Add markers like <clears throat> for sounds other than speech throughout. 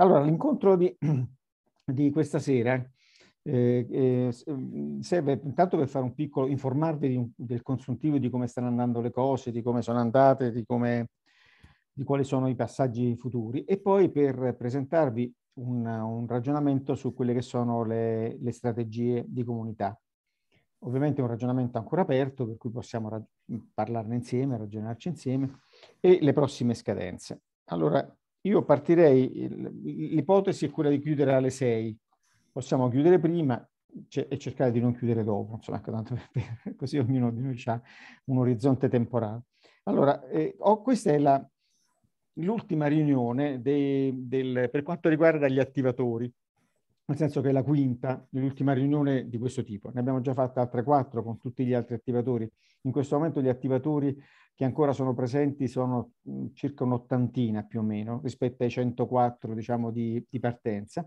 Allora, l'incontro di, <clears throat> di, questa sera eh, eh, mm, serve intanto per fare un piccolo, informarvi un, del consuntivo di come stanno andando le cose, di come sono andate, di, come, di quali sono i passaggi futuri e poi per presentarvi un, un ragionamento su quelle che sono le, le strategie di comunità. Ovviamente è un ragionamento ancora aperto, per cui possiamo mm, parlarne insieme, ragionarci insieme, e le prossime scadenze. Allora, io partirei, l'ipotesi è quella di chiudere alle 6, possiamo chiudere prima e cercare di non chiudere dopo, insomma, ecco, per, così ognuno di noi ha un orizzonte temporale. Allora, eh, oh, questa è la, l'ultima riunione dei, del, per quanto riguarda gli attivatori nel senso che è la quinta dell'ultima riunione di questo tipo. Ne abbiamo già fatte altre quattro con tutti gli altri attivatori. In questo momento gli attivatori che ancora sono presenti sono mm, circa un'ottantina più o meno rispetto ai 104 diciamo, di, di partenza.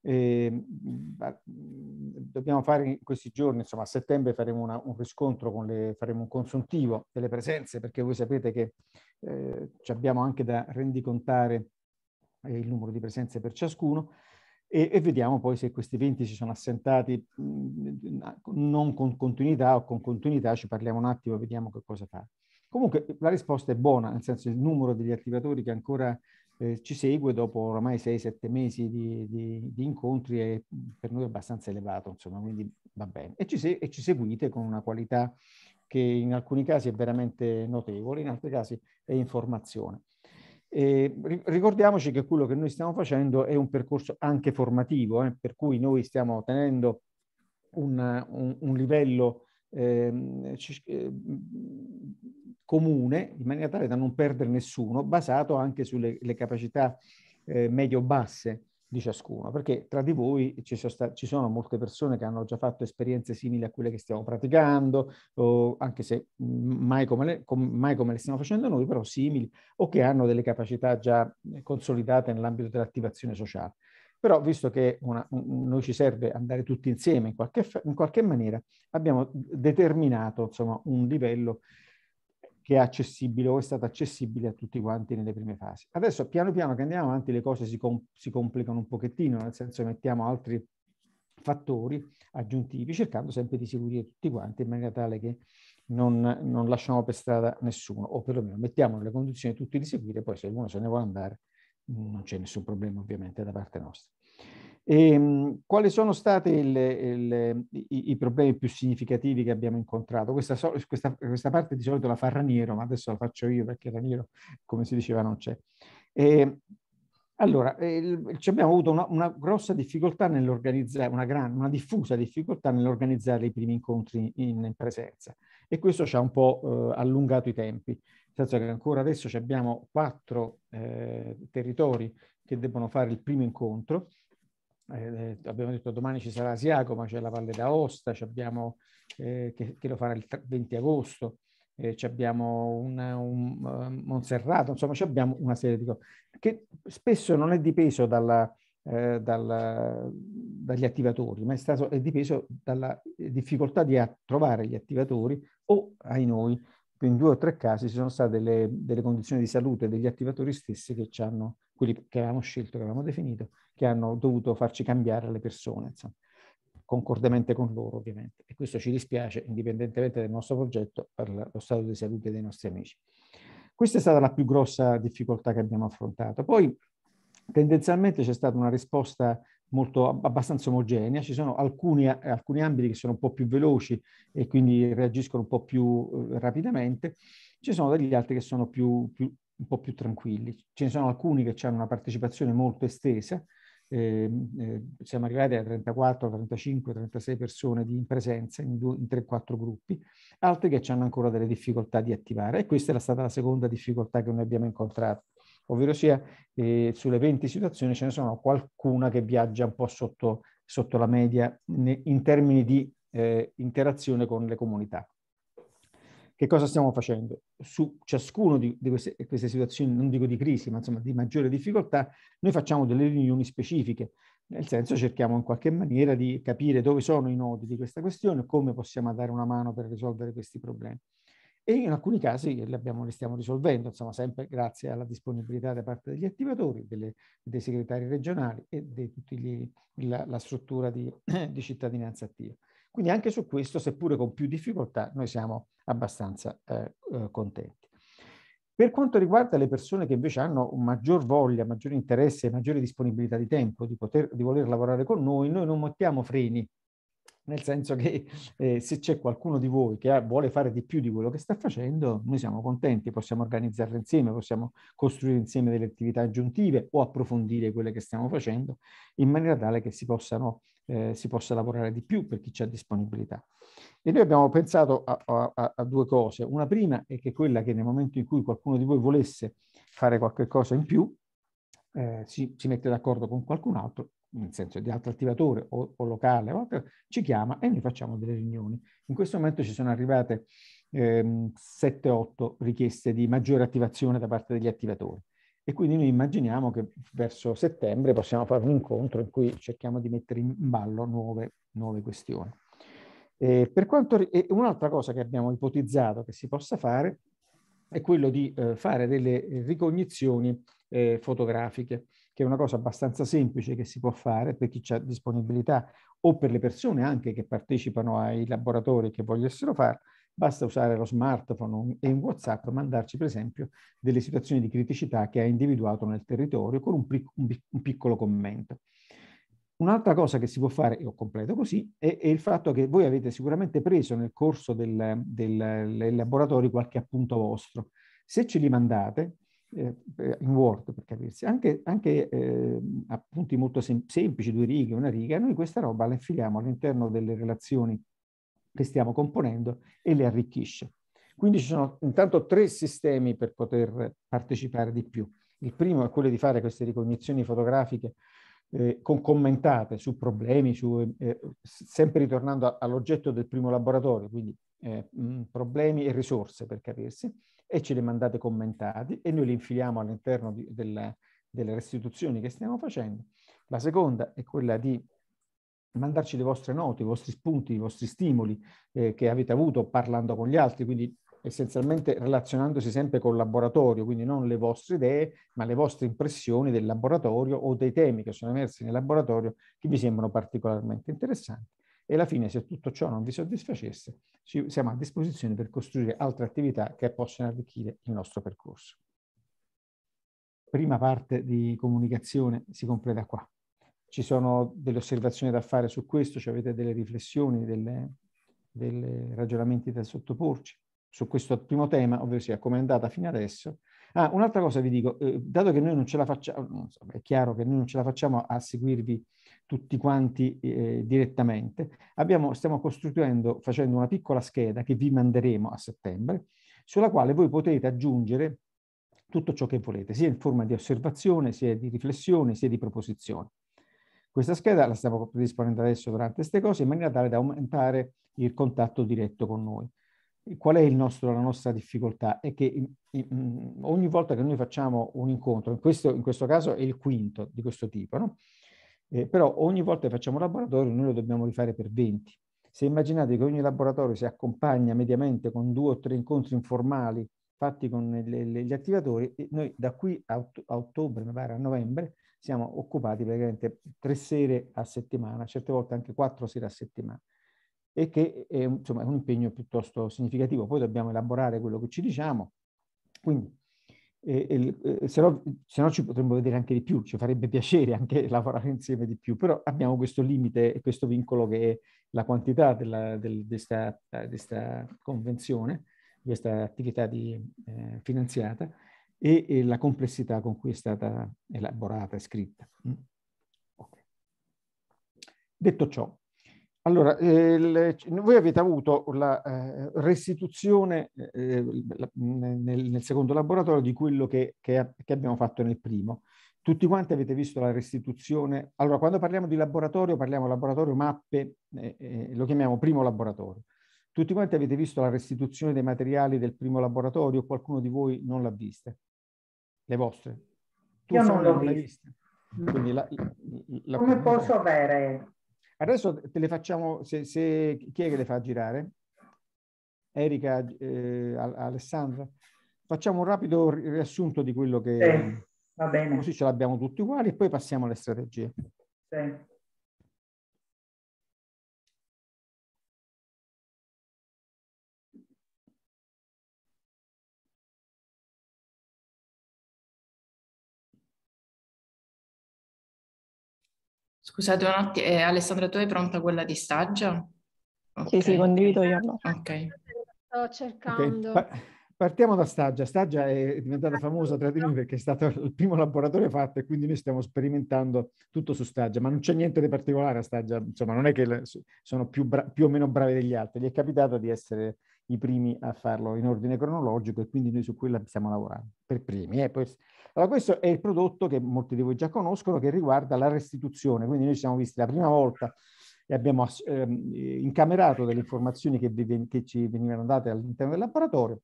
E, mm, mm, dobbiamo fare in questi giorni, insomma a settembre faremo una, un riscontro, con le, faremo un consuntivo delle presenze perché voi sapete che eh, abbiamo anche da rendicontare eh, il numero di presenze per ciascuno e, e, vediamo poi se questi 20 si sono assentati mm, non con continuità o con continuità, ci parliamo un attimo, vediamo che cosa fa. Comunque la risposta è buona, nel senso il numero degli attivatori che ancora eh, ci segue dopo oramai 6-7 mesi di, di, di, incontri è mm, per noi abbastanza elevato, insomma, quindi va bene. E ci, se, e ci seguite con una qualità che in alcuni casi è veramente notevole, in altri casi è informazione. E ricordiamoci che quello che noi stiamo facendo è un percorso anche formativo, eh, per cui noi stiamo tenendo un, un, un livello ehm, eh, comune in maniera tale da non perdere nessuno, basato anche sulle capacità eh, medio-basse di ciascuno, perché tra di voi ci, ci sono molte persone che hanno già fatto esperienze simili a quelle che stiamo praticando, o anche se mm, mai come, le, com, mai come le stiamo facendo noi, però simili, o che hanno delle capacità già eh, consolidate nell'ambito dell'attivazione sociale. Però visto che una, un, noi ci serve andare tutti insieme in qualche, in qualche maniera, abbiamo determinato insomma, un livello che è accessibile o è stata accessibile a tutti quanti nelle prime fasi. Adesso piano piano che andiamo avanti le cose si, com- si complicano un pochettino, nel senso che mettiamo altri fattori aggiuntivi, cercando sempre di seguire tutti quanti in maniera tale che non, non lasciamo per strada nessuno, o perlomeno mettiamo nelle condizioni tutti di seguire, poi se uno se ne vuole andare non c'è nessun problema ovviamente da parte nostra. E, ehm, quali sono stati il, il, i, i, problemi più significativi che abbiamo incontrato? Questa, questa, questa, parte di solito la fa Raniero, ma adesso la faccio io perché Raniero, come si diceva, non c'è. E, ehm, allora, il, abbiamo avuto una, una grossa difficoltà nell'organizzare, una, una, diffusa difficoltà nell'organizzare i primi incontri in, in presenza e questo ci ha un po' eh, allungato i tempi, nel senso che ancora adesso abbiamo quattro eh, territori che debbono fare il primo incontro eh, eh, abbiamo detto domani ci sarà Asiaco, ma c'è la Valle d'Aosta, eh, che, che, lo farà il 20 agosto, eh, abbiamo una, un, uh, eh, Monserrato, insomma abbiamo una serie di cose che spesso non è dipeso dalla, eh, dalla, dagli attivatori, ma è, stato, è dipeso dalla difficoltà di trovare gli attivatori o ai noi. In due o tre casi ci sono state delle, delle condizioni di salute degli attivatori stessi che ci hanno, quelli che avevamo scelto, che avevamo definito, che hanno dovuto farci cambiare le persone, insomma, concordemente con loro ovviamente. E questo ci dispiace, indipendentemente dal nostro progetto, per lo stato di salute dei nostri amici. Questa è stata la più grossa difficoltà che abbiamo affrontato. Poi tendenzialmente c'è stata una risposta molto abbastanza omogenea, ci sono alcuni, alcuni, ambiti che sono un po' più veloci e quindi reagiscono un po' più eh, rapidamente, ci sono degli altri che sono più, più, un po' più tranquilli, ce ne sono alcuni che hanno una partecipazione molto estesa eh, eh, siamo arrivati a 34, 35, 36 persone di, in presenza in, due, in 3-4 gruppi, altri che hanno ancora delle difficoltà di attivare e questa è stata la seconda difficoltà che noi abbiamo incontrato ovvero sia eh, sulle 20 situazioni ce ne sono qualcuna che viaggia un po' sotto, sotto la media in termini di eh, interazione con le comunità. Che cosa stiamo facendo? Su ciascuna di, di, queste, queste situazioni, non dico di crisi, ma insomma di maggiore difficoltà, noi facciamo delle riunioni specifiche, nel senso cerchiamo in qualche maniera di capire dove sono i nodi di questa questione, come possiamo dare una mano per risolvere questi problemi. E in alcuni casi li, abbiamo, li stiamo risolvendo, insomma, sempre grazie alla disponibilità da parte degli attivatori, delle, dei segretari regionali e di tutta la, la, struttura di, <clears throat> di cittadinanza attiva. Quindi anche su questo, seppure con più difficoltà, noi siamo abbastanza eh, eh contenti. Per quanto riguarda le persone che invece hanno maggior voglia, maggior interesse, maggiore disponibilità di tempo, di, poter, di voler lavorare con noi, noi non mettiamo freni, nel senso che eh, se c'è qualcuno di voi che ha, vuole fare di più di quello che sta facendo, noi siamo contenti, possiamo organizzarlo insieme, possiamo costruire insieme delle attività aggiuntive o approfondire quelle che stiamo facendo in maniera tale che si possano eh, si possa lavorare di più per chi c'è disponibilità. E noi abbiamo pensato a, a, a, due cose. Una prima è che quella che nel momento in cui qualcuno di voi volesse fare qualche cosa in più, eh, si, si, mette d'accordo con qualcun altro, nel senso di altro attivatore o, o locale, o altro, ci chiama e noi facciamo delle riunioni. In questo momento ci sono arrivate ehm, 7-8 richieste di maggiore attivazione da parte degli attivatori. E quindi noi immaginiamo che verso settembre possiamo fare un incontro in cui cerchiamo di mettere in ballo nuove, nuove questioni. per quanto, eh, un'altra cosa che abbiamo ipotizzato che si possa fare è quello di eh, fare delle ricognizioni eh, fotografiche, che è una cosa abbastanza semplice che si può fare per chi ha disponibilità o per le persone anche che partecipano ai laboratori che vogliono farlo, Basta usare lo smartphone e un WhatsApp per mandarci, per esempio, delle situazioni di criticità che ha individuato nel territorio con un, pic- un, pic- un piccolo commento. Un'altra cosa che si può fare, e ho completo così, è, è, il fatto che voi avete sicuramente preso nel corso del, del, dei laboratori qualche appunto vostro. Se ce li mandate, eh, in Word per capirsi, anche, anche eh, appunti molto sem- semplici, due righe, una riga, noi questa roba la infiliamo all'interno delle relazioni che stiamo componendo e le arricchisce. Quindi ci sono intanto tre sistemi per poter partecipare di più. Il primo è quello di fare queste ricognizioni fotografiche eh, con commentate su problemi, su, eh, eh sempre ritornando all'oggetto del primo laboratorio, quindi eh, mh, mm, problemi e risorse per capirsi, e ce le mandate commentati e noi li infiliamo all'interno delle restituzioni che stiamo facendo. La seconda è quella di mandarci le vostre note, i vostri spunti, i vostri stimoli eh, che avete avuto parlando con gli altri, quindi essenzialmente relazionandosi sempre col laboratorio, quindi non le vostre idee, ma le vostre impressioni del laboratorio o dei temi che sono emersi nel laboratorio che vi sembrano particolarmente interessanti. E alla fine, se tutto ciò non vi soddisfacesse, ci, siamo a disposizione per costruire altre attività che possano arricchire il nostro percorso. Prima parte di comunicazione si completa qua ci sono delle osservazioni da fare su questo, cioè avete delle riflessioni, dei ragionamenti da sottoporci su questo primo tema, ovvero sia come è andata fino adesso. Ah, un'altra cosa vi dico, eh, dato che noi non ce la facciamo, oh, so, è chiaro che noi non ce la facciamo a seguirvi tutti quanti eh, direttamente, abbiamo, stiamo costruendo, facendo una piccola scheda che vi manderemo a settembre, sulla quale voi potete aggiungere tutto ciò che volete, sia in forma di osservazione, sia di riflessione, sia di proposizione. Questa scheda la stiamo predisponendo adesso durante queste cose in maniera tale da aumentare il contatto diretto con noi. Qual è nostro, la nostra difficoltà? È che in, in, mm, ogni volta che noi facciamo un incontro, in questo, in questo caso è il quinto di questo tipo, no? eh, però ogni volta che facciamo un laboratorio noi lo dobbiamo rifare per 20. Se immaginate che ogni laboratorio si accompagna mediamente con due o tre incontri informali fatti con le, le, gli attivatori, noi da qui a, a ottobre, mi pare a novembre, siamo occupati praticamente tre sere a settimana, certe volte anche quattro sere a settimana e che è, insomma, è un impegno piuttosto significativo. Poi dobbiamo elaborare quello che ci diciamo, quindi eh, eh, se, no, se, no, ci potremmo vedere anche di più, ci farebbe piacere anche <laughs> lavorare insieme di più, però abbiamo questo limite e questo vincolo che è la quantità della, del, di questa convenzione, di questa attività di, eh, finanziata e, e la complessità con cui è stata elaborata e scritta. Mm. Okay. Detto ciò, allora, eh, le, voi avete avuto la eh, restituzione eh, eh la, nel, nel, secondo laboratorio di quello che, che, che, abbiamo fatto nel primo. Tutti quanti avete visto la restituzione. Allora, quando parliamo di laboratorio, parliamo laboratorio mappe, eh, eh, lo chiamiamo primo laboratorio. Tutti quanti avete visto la restituzione dei materiali del primo laboratorio, qualcuno di voi non l'ha vista. Le vostre? Tu Io non le ho mai viste. Quindi la, la, Come la... posso avere? Adesso te le facciamo, se, se, chi è che le fa girare? Erika, eh, Alessandra? Facciamo un rapido riassunto di quello che... Sì, va bene. Così ce l'abbiamo tutti uguali e poi passiamo alle strategie. Sì. Scusate un attimo, eh, Alessandra, tu hai pronta quella di Staggia? Okay. Sì, sì, condivido io. No. Ok. Sto cercando. Okay. Partiamo da Staggia. Staggia è diventata famosa tra di noi perché è stato il primo laboratorio fatto e quindi noi stiamo sperimentando tutto su Staggia, ma non c'è niente di particolare a Staggia, insomma non è che sono più, bra- più o meno bravi degli altri, gli è capitato di essere i primi a farlo in ordine cronologico e quindi noi su quella stiamo lavorando per primi. Eh, poi... Allora questo è il prodotto che molti di voi già conoscono che riguarda la restituzione, quindi noi ci siamo visti la prima volta e abbiamo ehm, incamerato delle informazioni che, che ci venivano date all'interno del laboratorio,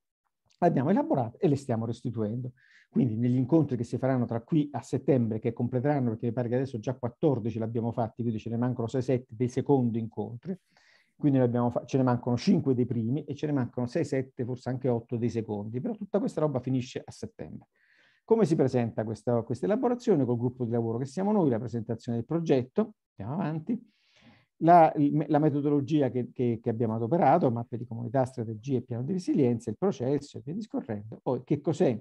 le abbiamo elaborate e le stiamo restituendo. Quindi negli incontri che si faranno tra qui a settembre, che completeranno, perché mi pare che adesso già 14 l'abbiamo fatti, quindi ce ne mancano 6-7 dei secondi incontri, quindi fa- ce ne mancano 5 dei primi e ce ne mancano 6, 7, forse anche 8 dei secondi, però tutta questa roba finisce a settembre. Come si presenta questa, questa elaborazione col gruppo di lavoro che siamo noi, la presentazione del progetto, andiamo avanti, la, la metodologia che, che, che, abbiamo adoperato, mappe di comunità, strategie, piano di resilienza, il processo e via discorrendo, poi che cos'è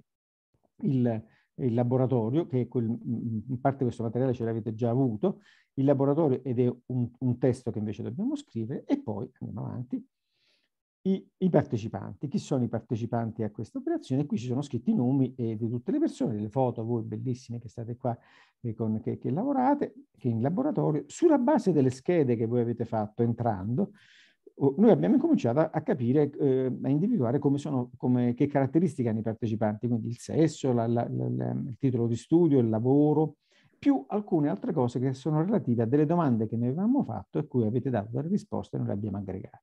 il, il laboratorio, che quel, in parte questo materiale ce l'avete già avuto, il laboratorio ed è un, un, testo che invece dobbiamo scrivere e poi andiamo avanti. I, I, partecipanti, chi sono i partecipanti a questa operazione? Qui ci sono scritti i nomi eh, di tutte le persone, le foto, voi bellissime che state qua, eh, con, che, che lavorate, che in laboratorio, sulla base delle schede che voi avete fatto entrando, noi abbiamo cominciato a capire, eh, a individuare come sono, come, che caratteristiche hanno i partecipanti, quindi il sesso, la, la, la, il titolo di studio, il lavoro, più alcune altre cose che sono relative a delle domande che noi avevamo fatto e cui avete dato delle risposte e noi le abbiamo aggregate.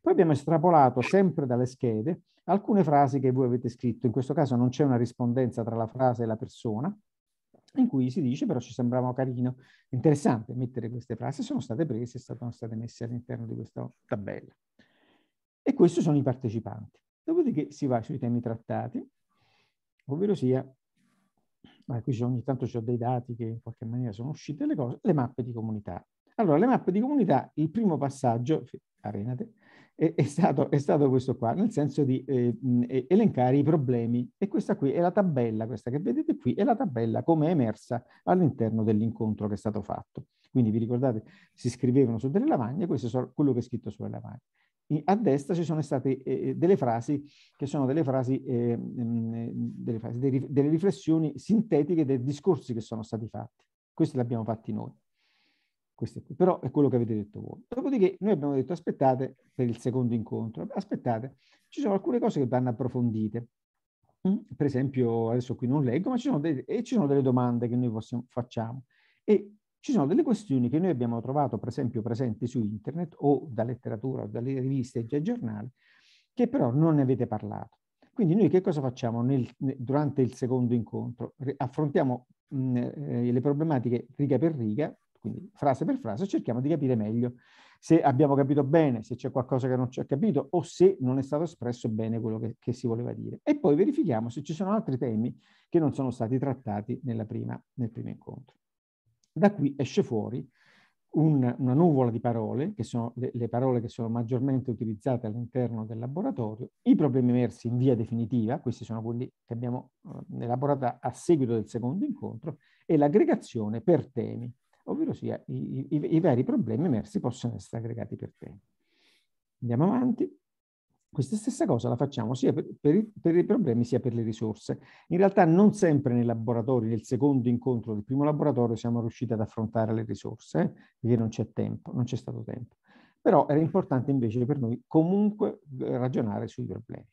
Poi abbiamo estrapolato sempre dalle schede alcune frasi che voi avete scritto, in questo caso non c'è una rispondenza tra la frase e la persona, in cui si dice, però ci sembrava carino, interessante mettere queste frasi, sono state prese e sono state messe all'interno di questa tabella. E questi sono i partecipanti. Dopodiché si va sui temi trattati, ovvero sia, ma qui ogni tanto ho dei dati che in qualche maniera sono uscite le cose, le mappe di comunità. Allora, le mappe di comunità, il primo passaggio, arenate, è, è, stato, è stato, questo qua, nel senso di eh, elencare i problemi. E questa qui è la tabella, questa che vedete qui, è la tabella come è emersa all'interno dell'incontro che è stato fatto. Quindi vi ricordate, si scrivevano su delle lavagne, questo è quello che è scritto sulle lavagne a destra ci sono state eh, eh, delle frasi che sono delle frasi, eh, delle, frasi dei, delle, riflessioni sintetiche dei discorsi che sono stati fatti. Questi li abbiamo fatti noi. Questo qui. però è quello che avete detto voi. Dopodiché noi abbiamo detto aspettate per il secondo incontro, aspettate, ci sono alcune cose che vanno approfondite. Mm? Per esempio, adesso qui non leggo, ma ci sono, delle, ci sono delle domande che noi possiamo, facciamo e ci sono delle questioni che noi abbiamo trovato, per esempio, presenti su internet o da letteratura o dalle riviste e dai giornali, che però non ne avete parlato. Quindi noi che cosa facciamo nel, durante il secondo incontro? Affrontiamo mh, mm, eh, le problematiche riga per riga, quindi frase per frase cerchiamo di capire meglio se abbiamo capito bene, se c'è qualcosa che non ci ha capito o se non è stato espresso bene quello che, che, si voleva dire. E poi verifichiamo se ci sono altri temi che non sono stati trattati prima, nel primo incontro. Da qui esce fuori un, una nuvola di parole, che sono le, le parole che sono maggiormente utilizzate all'interno del laboratorio, i problemi emersi in via definitiva, questi sono quelli che abbiamo eh, elaborato a seguito del secondo incontro, e l'aggregazione per temi ovvero sia i, i, i veri problemi emersi possono essere aggregati per tempo. Andiamo avanti. Questa stessa cosa la facciamo sia per, per, i, per, i, problemi sia per le risorse. In realtà non sempre nei laboratori, nel secondo incontro del primo laboratorio, siamo riusciti ad affrontare le risorse, eh? perché non c'è tempo, non c'è stato tempo. Però era importante invece per noi comunque ragionare sui problemi.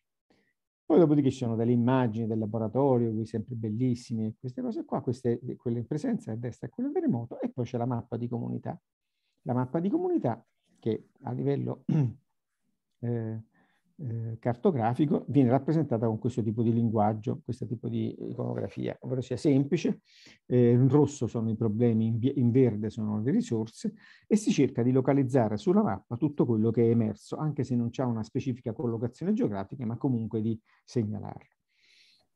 Poi dopodiché ci sono delle immagini del laboratorio, qui sempre bellissime, queste cose qua, queste, quelle in presenza a destra e quelle in remoto, e poi c'è la mappa di comunità. La mappa di comunità che a livello <clears throat> eh, eh, cartografico viene rappresentata con questo tipo di linguaggio, questo tipo di iconografia, ovvero sia semplice, eh, in rosso sono i problemi, in, in, verde sono le risorse e si cerca di localizzare sulla mappa tutto quello che è emerso, anche se non c'è una specifica collocazione geografica, ma comunque di segnalarlo.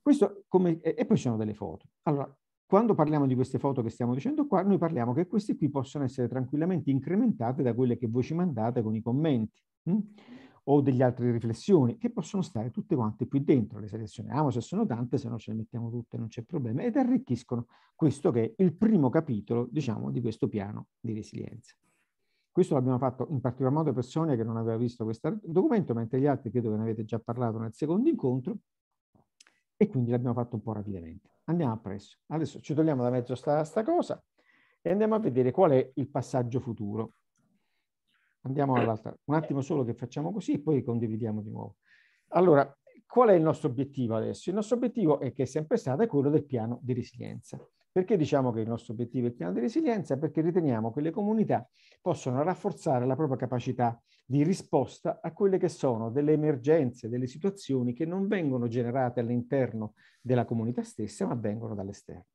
Questo come, e, poi ci sono delle foto. Allora, quando parliamo di queste foto che stiamo dicendo qua, noi parliamo che queste qui possono essere tranquillamente incrementate da quelle che voi ci mandate con i commenti. Hm? o delle altre riflessioni che possono stare tutte quante qui dentro, le selezioniamo se sono tante, se no ce le mettiamo tutte, non c'è problema, ed arricchiscono questo che è il primo capitolo, diciamo, di questo piano di resilienza. Questo l'abbiamo fatto in particolar modo per Sonia che non avevano visto questo documento, mentre gli altri credo che ne avete già parlato nel secondo incontro, e quindi l'abbiamo fatto un po' rapidamente. Andiamo appresso. Adesso ci togliamo da mezzo sta, sta cosa e andiamo a vedere qual è il passaggio futuro. Andiamo eh. all'altra. Un attimo solo che facciamo così e poi condividiamo di nuovo. Allora, qual è il nostro obiettivo adesso? Il nostro obiettivo è che è sempre stato quello del piano di resilienza. Perché diciamo che il nostro obiettivo è il piano di resilienza? Perché riteniamo che le comunità possono rafforzare la propria capacità di risposta a quelle che sono delle emergenze, delle situazioni che non vengono generate all'interno della comunità stessa, ma vengono dall'esterno.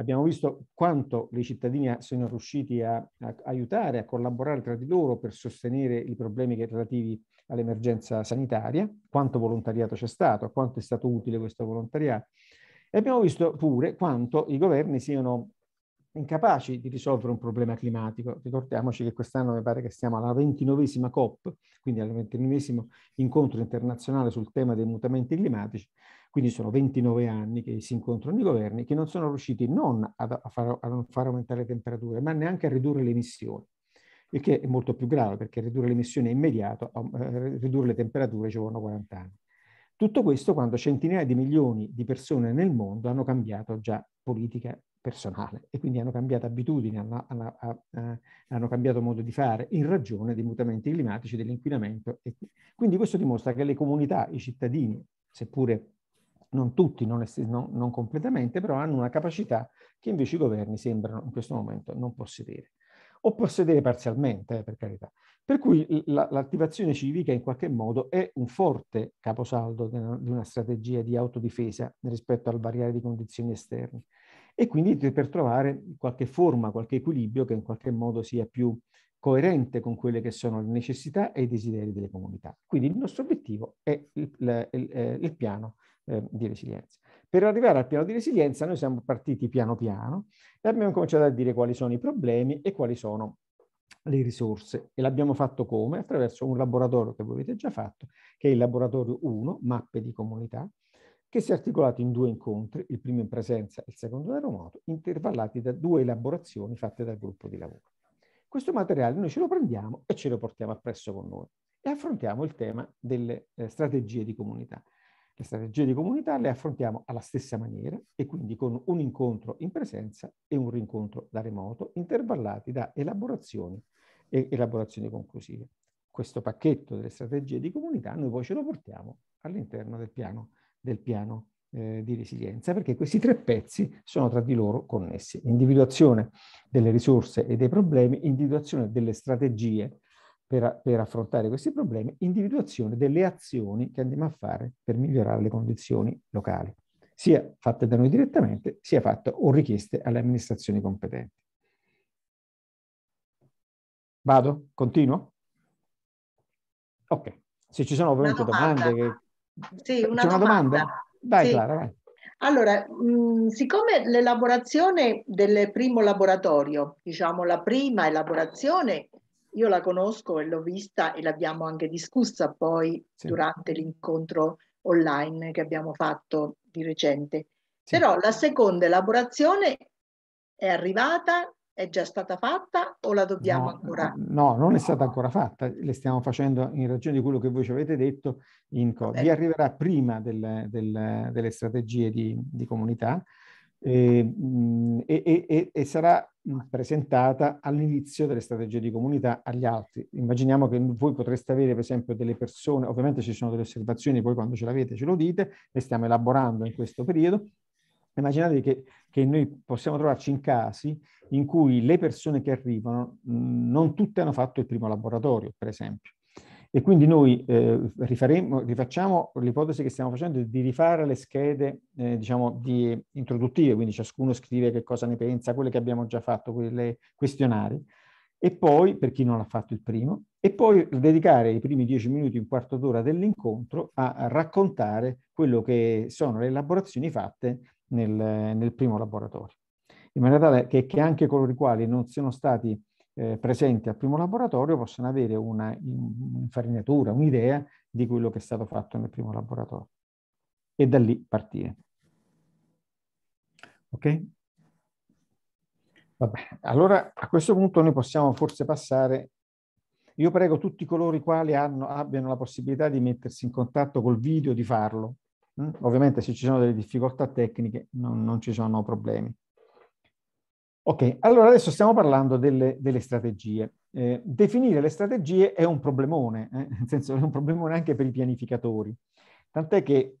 Abbiamo visto quanto i cittadini siano riusciti a, a, aiutare, a collaborare tra di loro per sostenere i problemi relativi all'emergenza sanitaria, quanto volontariato c'è stato, quanto è stato utile questo volontariato. E abbiamo visto pure quanto i governi siano incapaci di risolvere un problema climatico. Ricordiamoci che quest'anno mi pare che stiamo alla ventinovesima COP, quindi al ventinovesimo incontro internazionale sul tema dei mutamenti climatici, quindi sono 29 anni che si incontrano i governi che non sono riusciti non a far, a far aumentare le temperature, ma neanche a ridurre le emissioni il che è molto più grave perché ridurre le emissioni è immediato, eh, ridurre le temperature ci vogliono 40 anni. Tutto questo quando centinaia di milioni di persone nel mondo hanno cambiato già politica personale e quindi hanno cambiato abitudini, hanno, hanno, hanno cambiato modo di fare in ragione dei mutamenti climatici, dell'inquinamento. Quindi questo dimostra che le comunità, i cittadini, seppure non tutti, non, non, non, completamente, però hanno una capacità che invece i governi sembrano in questo momento non possedere. O possedere parzialmente, eh, per carità. Per cui l'attivazione civica in qualche modo è un forte caposaldo di una strategia di autodifesa rispetto al variare di condizioni esterne e quindi per trovare qualche forma, qualche equilibrio che in qualche modo sia più coerente con quelle che sono le necessità e i desideri delle comunità. Quindi il nostro obiettivo è il, il, il, eh, il piano eh, di resilienza. Per arrivare al piano di resilienza noi siamo partiti piano piano e abbiamo cominciato a dire quali sono i problemi e quali sono le risorse e l'abbiamo fatto come? Attraverso un laboratorio che voi avete già fatto, che è il laboratorio 1, mappe di comunità, che si è articolato in due incontri, il primo in presenza e il secondo da remoto, intervallati da due elaborazioni fatte dal gruppo di lavoro. Questo materiale noi ce lo prendiamo e ce lo portiamo appresso con noi e affrontiamo il tema delle eh, strategie di comunità. Le strategie di comunità le affrontiamo alla stessa maniera e quindi con un incontro in presenza e un rincontro da remoto, intervallati da elaborazioni e elaborazioni conclusive. Questo pacchetto delle strategie di comunità noi poi ce lo portiamo all'interno del piano, del piano eh, di resilienza, perché questi tre pezzi sono tra di loro connessi. Individuazione delle risorse e dei problemi, individuazione delle strategie per, per affrontare questi problemi, individuazione delle azioni che andiamo a fare per migliorare le condizioni locali, sia fatte da noi direttamente, sia fatte o richieste alle amministrazioni competenti. Vado? Continuo? Ok, se ci sono ovviamente domande. Che... Sì, una, una domanda. domanda. Vai sì. Clara, vai. Allora, mh, mm, siccome l'elaborazione del primo laboratorio, diciamo la prima elaborazione, io la conosco e l'ho vista e l'abbiamo anche discussa poi sì. durante l'incontro online che abbiamo fatto di recente. Sì. Però la seconda elaborazione è arrivata è già stata fatta o la dobbiamo no, ancora? No, non è stata ancora fatta, le stiamo facendo in ragione di quello che voi ci avete detto in COD. Vi arriverà prima del, del, delle strategie di, di comunità eh, mm, e, e, e, e, sarà mm, presentata all'inizio delle strategie di comunità agli altri. Immaginiamo che voi potreste avere per esempio delle persone, ovviamente ci sono delle osservazioni, poi quando ce l'avete ce lo dite, le stiamo elaborando in questo periodo. Immaginate che, che noi possiamo trovarci in casi in cui le persone che arrivano non tutte hanno fatto il primo laboratorio, per esempio. E quindi noi eh, rifaremo, rifacciamo l'ipotesi che stiamo facendo è di rifare le schede, eh, diciamo, di introduttive, quindi ciascuno scrive che cosa ne pensa, quelle che abbiamo già fatto, quelle questionari, e poi, per chi non ha fatto il primo, e poi dedicare i primi dieci minuti, un quarto d'ora dell'incontro a raccontare quello che sono le elaborazioni fatte nel, nel primo laboratorio in maniera tale che, che anche coloro i quali non siano stati eh, presenti al primo laboratorio possano avere una infarinatura, un'idea di quello che è stato fatto nel primo laboratorio e da lì partire. Ok? Vabbè, allora a questo punto noi possiamo forse passare io prego tutti coloro i quali hanno, abbiano la possibilità di mettersi in contatto col video di farlo. Mm? Ovviamente se ci sono delle difficoltà tecniche non, non ci sono problemi. Ok, allora adesso stiamo parlando delle, delle strategie. Eh, definire le strategie è un problemone, eh? nel senso è un problemone anche per i pianificatori, tant'è che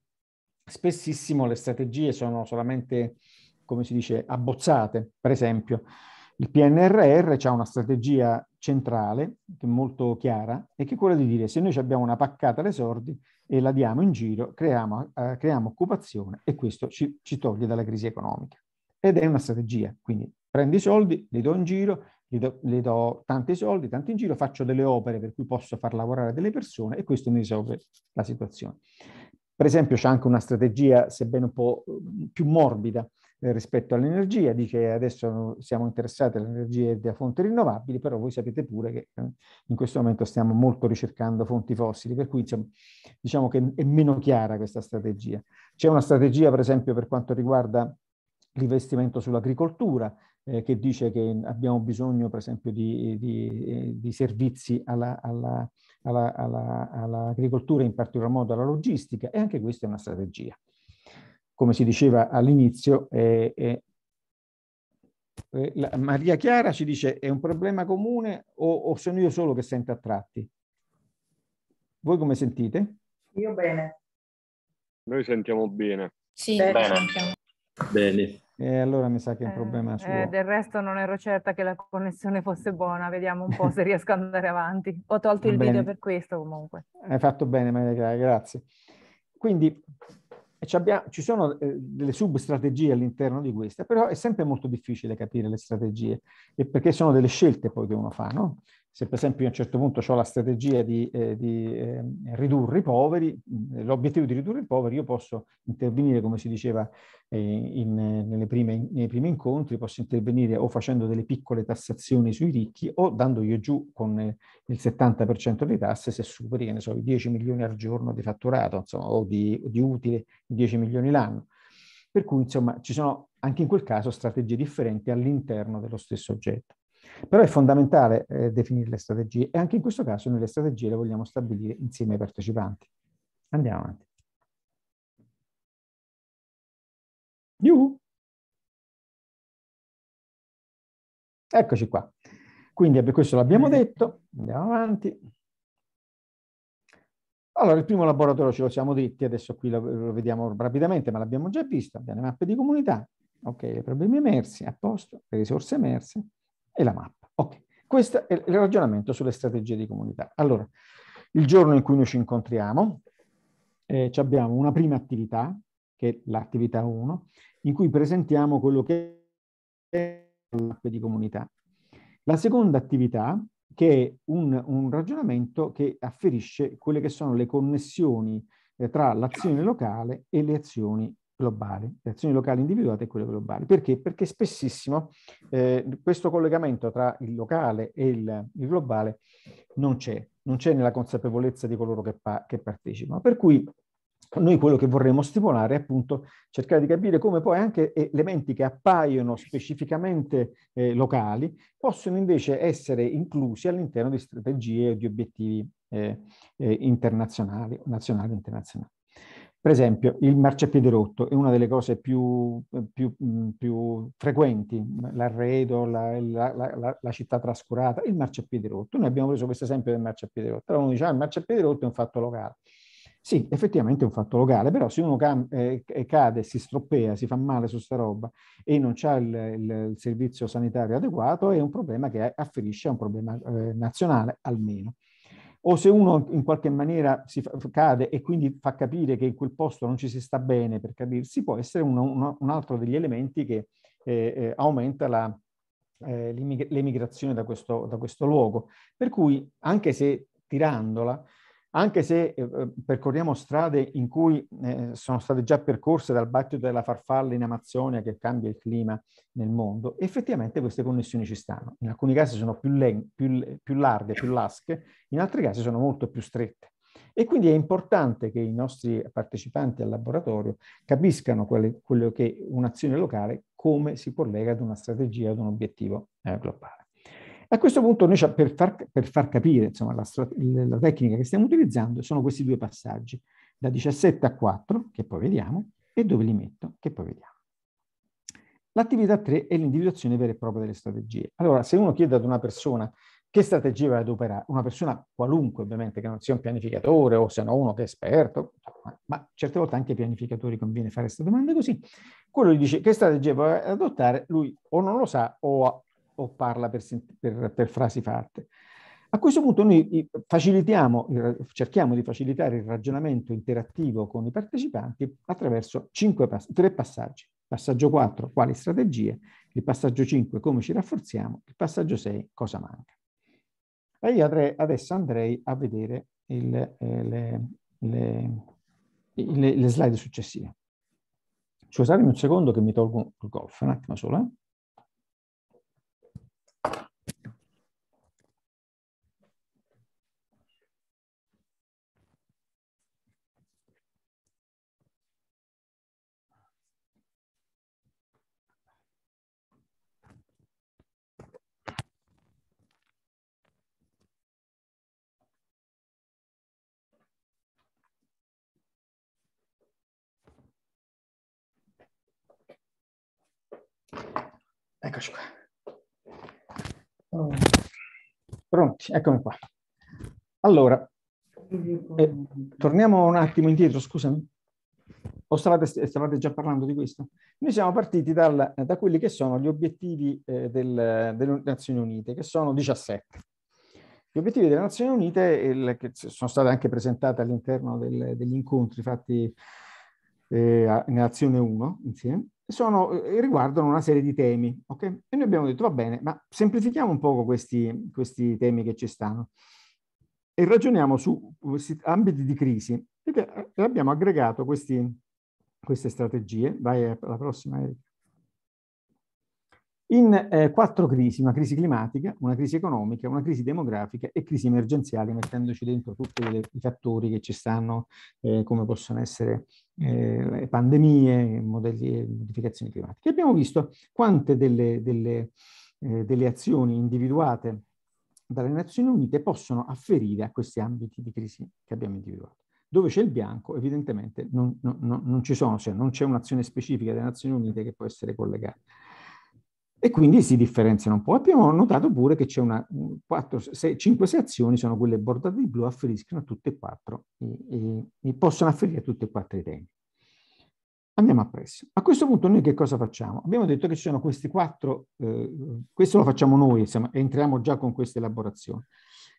spessissimo le strategie sono solamente, come si dice, abbozzate. Per esempio, il PNRR ha una strategia centrale, che è molto chiara, e che è quella di dire se noi abbiamo una paccata alle sordi e la diamo in giro, creiamo, eh, creiamo occupazione e questo ci, ci toglie dalla crisi economica. Ed è una strategia, quindi prendo i soldi, li do in giro, gli do, gli do, tanti soldi, tanti in giro, faccio delle opere per cui posso far lavorare delle persone e questo mi risolve la situazione. Per esempio c'è anche una strategia, sebbene un po' mm, più morbida, eh, rispetto all'energia, dice adesso siamo interessati alle energie da fonti rinnovabili, però voi sapete pure che eh, in questo momento stiamo molto ricercando fonti fossili, per cui insomma, diciamo che è meno chiara questa strategia. C'è una strategia per esempio per quanto riguarda l'investimento sull'agricoltura, eh, che dice che abbiamo bisogno per esempio di, di, eh, di servizi all'agricoltura, in particolar modo alla logistica, e anche questa è una strategia. Come si diceva all'inizio, eh, eh, Maria Chiara ci dice è un problema comune o, o sono io solo che sento attratti? Voi come sentite? Io bene. Noi sentiamo bene. Sì, bene. Sentiamo. Bene. E allora mi sa che è un eh, problema eh, suo. Eh, del resto non ero certa che la connessione fosse buona, vediamo un po' se riesco ad andare avanti. Ho tolto il bene. video per questo comunque. Hai fatto bene Maria Chiara, grazie. Quindi eh, ci, abbiamo, ci sono eh, delle substrategie all'interno di questa, però è sempre molto difficile capire le strategie, perché sono delle scelte poi che uno fa, no? se per esempio a un certo punto ho la strategia di, eh, di eh, ridurre i poveri, l'obiettivo di ridurre i poveri, io posso intervenire, come si diceva eh, in, prime, nei primi incontri, posso intervenire o facendo delle piccole tassazioni sui ricchi o dandogli giù con eh, il 70% di tasse se superi, che ne so, i 10 milioni al giorno di fatturato, insomma, o di, di utile, i 10 milioni l'anno. Per cui, insomma, ci sono anche in quel caso strategie differenti all'interno dello stesso oggetto. Però è fondamentale eh, definire le strategie e anche in questo caso noi le strategie le vogliamo stabilire insieme ai partecipanti. Andiamo avanti. You. Eccoci qua. Quindi questo l'abbiamo detto, andiamo avanti. Allora, il primo laboratorio ce lo siamo detti, adesso qui lo, lo vediamo rapidamente, ma l'abbiamo già visto, abbiamo le mappe di comunità, ok, i problemi emersi, a posto, le risorse emerse, e la mappa. Ok, questo è il ragionamento sulle strategie di comunità. Allora, il giorno in cui noi ci incontriamo, eh, abbiamo una prima attività, che è l'attività 1, in cui presentiamo quello che è la mappa di comunità. La seconda attività, che è un, un ragionamento che afferisce quelle che sono le connessioni eh, tra l'azione locale e le azioni globali, le azioni locali individuate e quelle globali. Perché? Perché spessissimo eh, questo collegamento tra il locale e il, il globale non c'è, non c'è nella consapevolezza di coloro che, pa che partecipano. Per cui noi quello che vorremmo stimolare è appunto cercare di capire come poi anche eh, elementi che appaiono specificamente eh, locali possono invece essere inclusi all'interno di strategie o di obiettivi eh, eh, internazionali, nazionali e internazionali. Per esempio, il marciapiede rotto è una delle cose più, più, mm, più frequenti, l'arredo, la, la, la, la, città trascurata, il marciapiede rotto. Noi abbiamo preso questo esempio del marciapiede rotto. Però uno dice, ah, il marciapiede rotto è un fatto locale. Sì, effettivamente è un fatto locale, però se uno eh, cade, si stroppea, si fa male su sta roba e non ha il, il, il, servizio sanitario adeguato, è un problema che afferisce a un problema eh, nazionale almeno o se uno in qualche maniera si fa, cade e quindi fa capire che in quel posto non ci si sta bene per capirsi, può essere uno, uno, un altro degli elementi che eh, eh, aumenta la, eh, l'emigrazione da questo, da questo luogo. Per cui, anche se tirandola, anche se eh, eh, percorriamo strade in cui eh, sono state già percorse dal battito della farfalla in Amazzonia che cambia il clima nel mondo, effettivamente queste connessioni ci stanno. In alcuni casi sono più, len- più, più larghe, più lasche, in altri casi sono molto più strette. E quindi è importante che i nostri partecipanti al laboratorio capiscano quelle, quello che un'azione locale, come si collega ad una strategia, ad un obiettivo eh, globale. A questo punto noi per far, per far capire insomma, la, la, tecnica che stiamo utilizzando sono questi due passaggi, da 17 a 4, che poi vediamo, e dove li metto, che poi vediamo. L'attività 3 è l'individuazione vera e propria delle strategie. Allora, se uno chiede ad una persona che strategie va ad operare, una persona qualunque ovviamente, che non sia un pianificatore o se no uno che è esperto, ma certe volte anche ai pianificatori conviene fare queste domande così, quello gli dice che strategia va ad adottare, lui o non lo sa o o parla per, per, per frasi fatte. A questo punto noi cerchiamo di facilitare il ragionamento interattivo con i partecipanti attraverso cinque, tre passaggi. Passaggio 4, quali strategie? Il passaggio 5, come ci rafforziamo? Il passaggio 6, cosa manca? E io adesso andrei a vedere il, eh, le, le, le, le, slide successive. Scusatemi un secondo che mi tolgo il golf, un attimo solo. Eh? Eccoci qua. Pronti, eccomi qua. Allora, eh, torniamo un attimo indietro, scusami. O stavate, stavate, già parlando di questo? Noi siamo partiti dal, da quelli che sono gli obiettivi eh, del, delle Nazioni Unite, che sono 17. Gli obiettivi delle Nazioni Unite, il, che sono stati anche presentati all'interno degli incontri fatti eh, in Azione 1 insieme, sono, eh, riguardano una serie di temi. Okay? E noi abbiamo detto, va bene, ma semplifichiamo un po' questi, questi temi che ci stanno e ragioniamo su questi ambiti di crisi. E eh, abbiamo aggregato questi, queste strategie. Vai eh, alla prossima, Erika in eh, quattro crisi, una crisi climatica, una crisi economica, una crisi demografica e crisi emergenziali, mettendoci dentro tutti le, i fattori che ci stanno, eh, come possono essere eh, pandemie, modelli, modificazioni climatiche. E abbiamo visto quante delle, delle, eh, delle azioni individuate dalle Nazioni Unite possono afferire a questi ambiti di crisi che abbiamo individuato. Dove c'è il bianco, evidentemente non, non, non ci sono, cioè non c'è un'azione specifica delle Nazioni Unite che può essere collegata e quindi si differenziano un po'. Abbiamo notato pure che c'è una 5-6 azioni, sono quelle bordate di blu, afferiscono a tutte e quattro, e, e possono afferire a tutte e quattro i temi. Andiamo a presso. A questo punto noi che cosa facciamo? Abbiamo detto che ci sono questi quattro, eh, questo lo facciamo noi, insomma, entriamo già con questa elaborazione.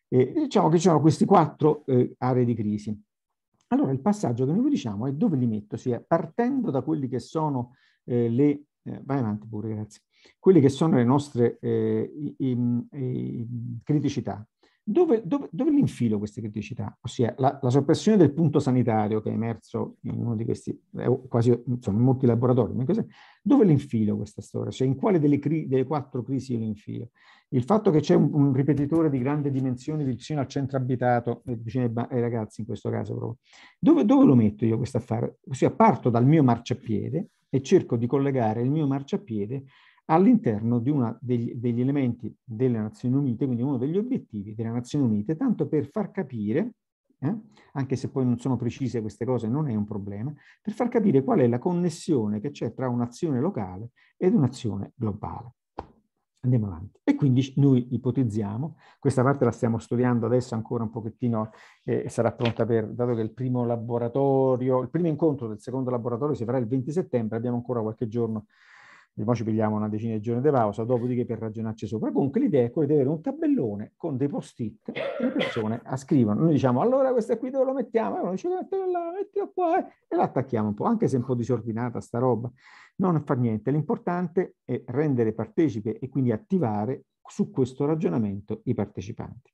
E diciamo che ci sono queste quattro eh, aree di crisi. Allora il passaggio che noi diciamo è dove li metto, sia partendo da quelli che sono eh, le... Eh, vai avanti pure, grazie quelle che sono le nostre eh, i, i, criticità. Dove, dove, dove li infilo queste criticità? Ossia la, la, soppressione del punto sanitario che è emerso in uno di questi, eh, quasi insomma, in molti laboratori, dove li infilo questa storia? Cioè in quale delle, cri, delle quattro crisi li infilo? Il fatto che c'è un, un, ripetitore di grande dimensione vicino al centro abitato, eh, vicino ai, ai ragazzi in questo caso proprio, dove, dove lo metto io questo affare? Ossia parto dal mio marciapiede e cerco di collegare il mio marciapiede all'interno di degli, degli elementi delle Nazioni Unite, quindi uno degli obiettivi delle Nazioni Unite, tanto per far capire eh? anche se poi non sono precise queste cose, non è un problema, per far capire qual è la connessione che c'è tra un'azione locale ed un'azione globale. Andiamo avanti. E quindi noi ipotizziamo, questa parte la stiamo studiando adesso ancora un pochettino, eh, sarà pronta per, dato che il primo laboratorio, il primo incontro del secondo laboratorio si farà il 20 settembre, abbiamo ancora qualche giorno poi ci pigliamo una decina di giorni di pausa, dopodiché per ragionarci sopra. Comunque l'idea è quella di avere un tabellone con dei post-it che le persone <laughs> scrivono. Noi diciamo allora questa qui dove lo mettiamo? E uno dice mettilo là, mettilo qua eh. e la attacchiamo un po', anche se è un po' disordinata sta roba. Non fa niente, l'importante è rendere partecipe e quindi attivare su questo ragionamento i partecipanti.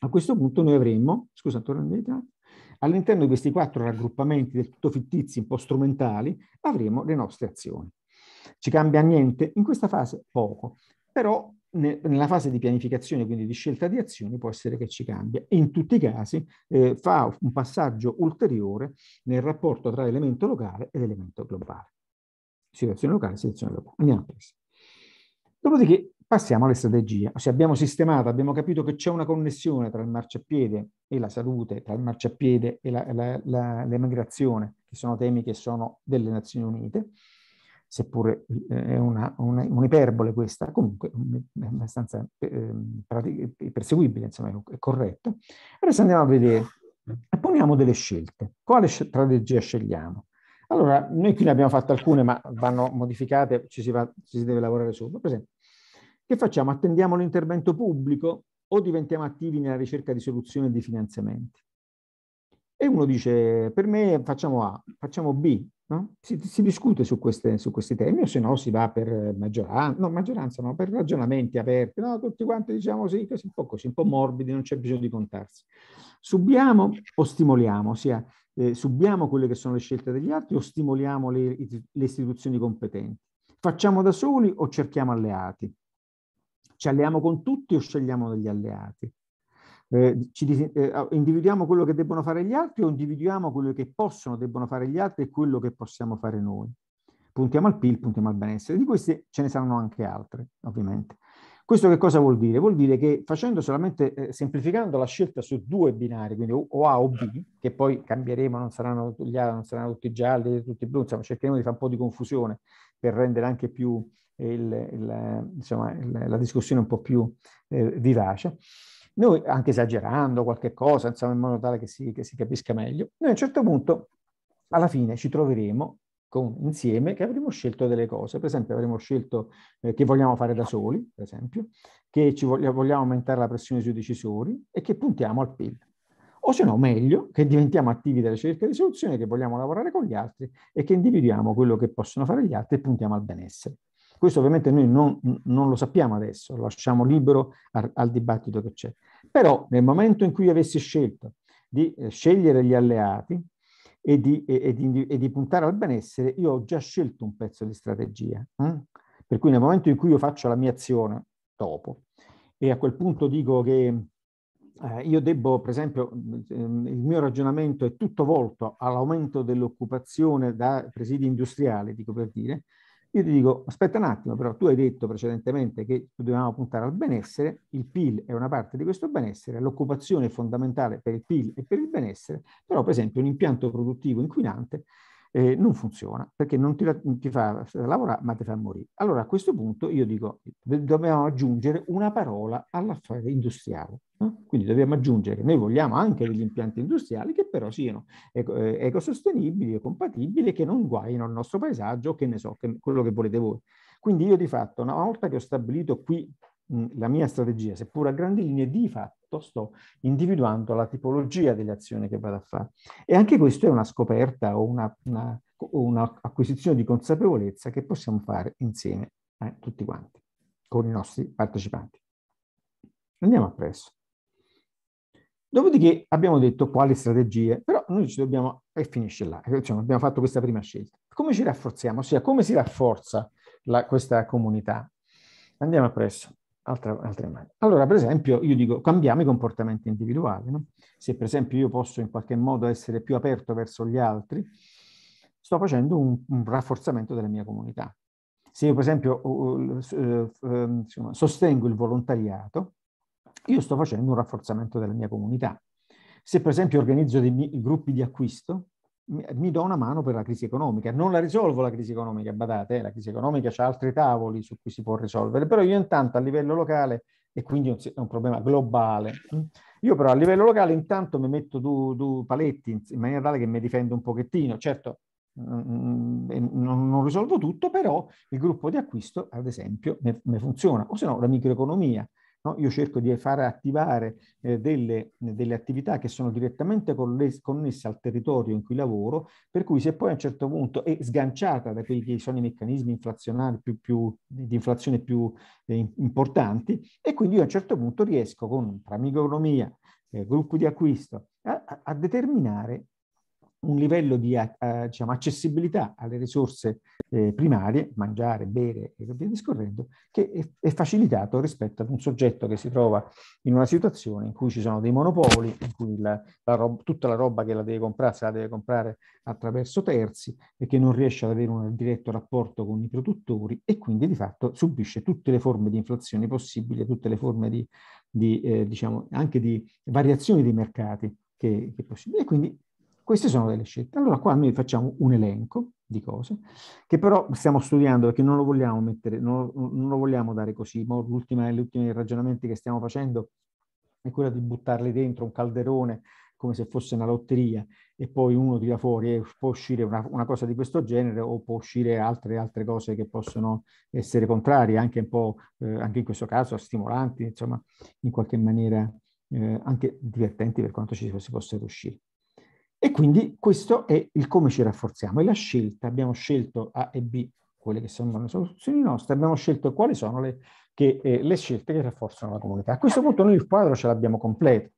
A questo punto noi avremmo, scusa Antonio, indietro, all'interno di questi quattro raggruppamenti del tutto fittizi, un po' strumentali, avremo le nostre azioni. Ci cambia niente? In questa fase poco, però nella fase di pianificazione, quindi di scelta di azioni, può essere che ci cambia. In tutti i casi eh, fa un passaggio ulteriore nel rapporto tra elemento locale ed elemento globale. Situazione locale, situazione globale. Andiamo a questo. Dopodiché passiamo alle strategie. Se cioè, abbiamo sistemato, abbiamo capito che c'è una connessione tra il marciapiede e la salute, tra il marciapiede e l'emigrazione, che sono temi che sono delle Nazioni Unite seppure eh, è una, una, un'iperbole questa, comunque è abbastanza eh, perseguibile, insomma è corretto. Adesso andiamo a vedere, poniamo delle scelte. Quale strategia scegliamo? Allora, noi qui ne abbiamo fatte alcune, ma vanno modificate, ci si, va, ci si deve lavorare sopra. Per esempio, che facciamo? Attendiamo l'intervento pubblico o diventiamo attivi nella ricerca di soluzioni e di finanziamenti? E uno dice, per me facciamo A, facciamo B. No? Si, si, discute su, queste, su, questi temi o se no si va per maggioranza, no maggioranza no, per ragionamenti aperti, no, tutti quanti diciamo sì, così un po' così, un po' morbidi, non c'è bisogno di contarsi. Subiamo o stimoliamo, ossia eh, subiamo quelle che sono le scelte degli altri o stimoliamo le, le istituzioni competenti. Facciamo da soli o cerchiamo alleati? Ci alleiamo con tutti o scegliamo degli alleati? Eh, ci, eh, individuiamo quello che debbono fare gli altri o individuiamo quello che possono, debbono fare gli altri e quello che possiamo fare noi. Puntiamo al PIL, puntiamo al benessere. Di queste ce ne saranno anche altre, ovviamente. Questo che cosa vuol dire? Vuol dire che facendo solamente, eh, semplificando la scelta su due binari, quindi o A o B, che poi cambieremo, non saranno, gli A, non saranno tutti gialli, tutti blu, insomma cercheremo di fare un po' di confusione per rendere anche più il, il, insomma, il, la discussione un po' più eh, vivace. Noi, anche esagerando qualche cosa, insomma, in modo tale che si, che si capisca meglio, noi a un certo punto, alla fine, ci troveremo con, insieme che avremo scelto delle cose. Per esempio, avremo scelto eh, che vogliamo fare da soli, per esempio, che ci voglia, vogliamo aumentare la pressione sui decisori e che puntiamo al PIL. O se no, meglio, che diventiamo attivi della ricerca di soluzioni, che vogliamo lavorare con gli altri e che individuiamo quello che possono fare gli altri e puntiamo al benessere. Questo ovviamente noi non, non lo sappiamo adesso, lo lasciamo libero al, al dibattito che c'è. Però nel momento in cui avessi scelto di eh, scegliere gli alleati e di, e, e, di, e di, puntare al benessere, io ho già scelto un pezzo di strategia. Hm? Per cui nel momento in cui io faccio la mia azione dopo e a quel punto dico che eh, io debbo, per esempio, ehm, il mio ragionamento è tutto volto all'aumento dell'occupazione da presidi industriali, dico per dire, io ti dico, aspetta un attimo, però tu hai detto precedentemente che dobbiamo puntare al benessere, il PIL è una parte di questo benessere, l'occupazione è fondamentale per il PIL e per il benessere, però per esempio un impianto produttivo inquinante eh, non funziona perché non ti, non ti, fa lavorare ma ti fa morire. Allora a questo punto io dico dobbiamo aggiungere una parola all'affare industriale. No? Quindi dobbiamo aggiungere che noi vogliamo anche degli impianti industriali che però siano eh, ecosostenibili e compatibili, che non guaino il nostro paesaggio, che ne so, che, quello che volete voi. Quindi io di fatto, una volta che ho stabilito qui la mia strategia, seppur a grandi linee, di fatto sto individuando la tipologia delle azioni che vado a fare. E anche questo è una scoperta o un'acquisizione una, una di consapevolezza che possiamo fare insieme eh, tutti quanti, con i nostri partecipanti. Andiamo appresso. Dopodiché abbiamo detto quali strategie, però noi ci dobbiamo, e finisce là, cioè abbiamo fatto questa prima scelta. Come ci rafforziamo? Ossia, come si rafforza la, questa comunità? Andiamo appresso. Altra, altre mani. Allora, per esempio, io dico cambiamo i comportamenti individuali. No? Se per esempio io posso in qualche modo essere più aperto verso gli altri, sto facendo un, un rafforzamento della mia comunità. Se io per esempio uh, uh, uh, sostengo il volontariato, io sto facendo un rafforzamento della mia comunità. Se per esempio organizzo dei gruppi di acquisto, mi do una mano per la crisi economica. Non la risolvo la crisi economica, badate, eh, la crisi economica ha altri tavoli su cui si può risolvere, però io intanto a livello locale, e quindi è un problema globale, mm, io però a livello locale intanto mi metto due du paletti in maniera tale che mi difendo un pochettino. Certo, mm, mm, non, risolvo tutto, però il gruppo di acquisto, ad esempio, mi funziona, o se no la microeconomia No? Io cerco di far attivare eh, delle, delle, attività che sono direttamente connesse al territorio in cui lavoro, per cui se poi a un certo punto è sganciata da quelli che sono i meccanismi inflazionari più, più, di inflazione più eh, importanti, e quindi io a un certo punto riesco con tra microeconomia, eh, gruppo di acquisto, a, a determinare un livello di eh, diciamo, accessibilità alle risorse eh, primarie, mangiare, bere e via discorrendo, che è, facilitato rispetto ad un soggetto che si trova in una situazione in cui ci sono dei monopoli, in cui la, la roba, tutta la roba che la deve comprare se la deve comprare attraverso terzi e che non riesce ad avere un diretto rapporto con i produttori e quindi di fatto subisce tutte le forme di inflazione possibili, tutte le forme di, di eh, diciamo, anche di variazioni dei mercati che, che possibili. E quindi queste sono delle scelte. Allora qua noi facciamo un elenco di cose che però stiamo studiando perché non lo vogliamo mettere, non, non lo vogliamo dare così. L'ultima degli ultimi ragionamenti che stiamo facendo è quello di buttarli dentro un calderone come se fosse una lotteria e poi uno tira fuori e può uscire una, una cosa di questo genere o può uscire altre, altre cose che possono essere contrarie, anche un po', eh, anche in questo caso, stimolanti, insomma, in qualche maniera eh, anche divertenti per quanto ci si possa riuscire. E quindi questo è il come ci rafforziamo, è la scelta. Abbiamo scelto A e B, quelle che sembrano le soluzioni nostre, abbiamo scelto quali sono le, che, eh, le scelte che rafforzano la comunità. A questo punto noi il quadro ce l'abbiamo completo,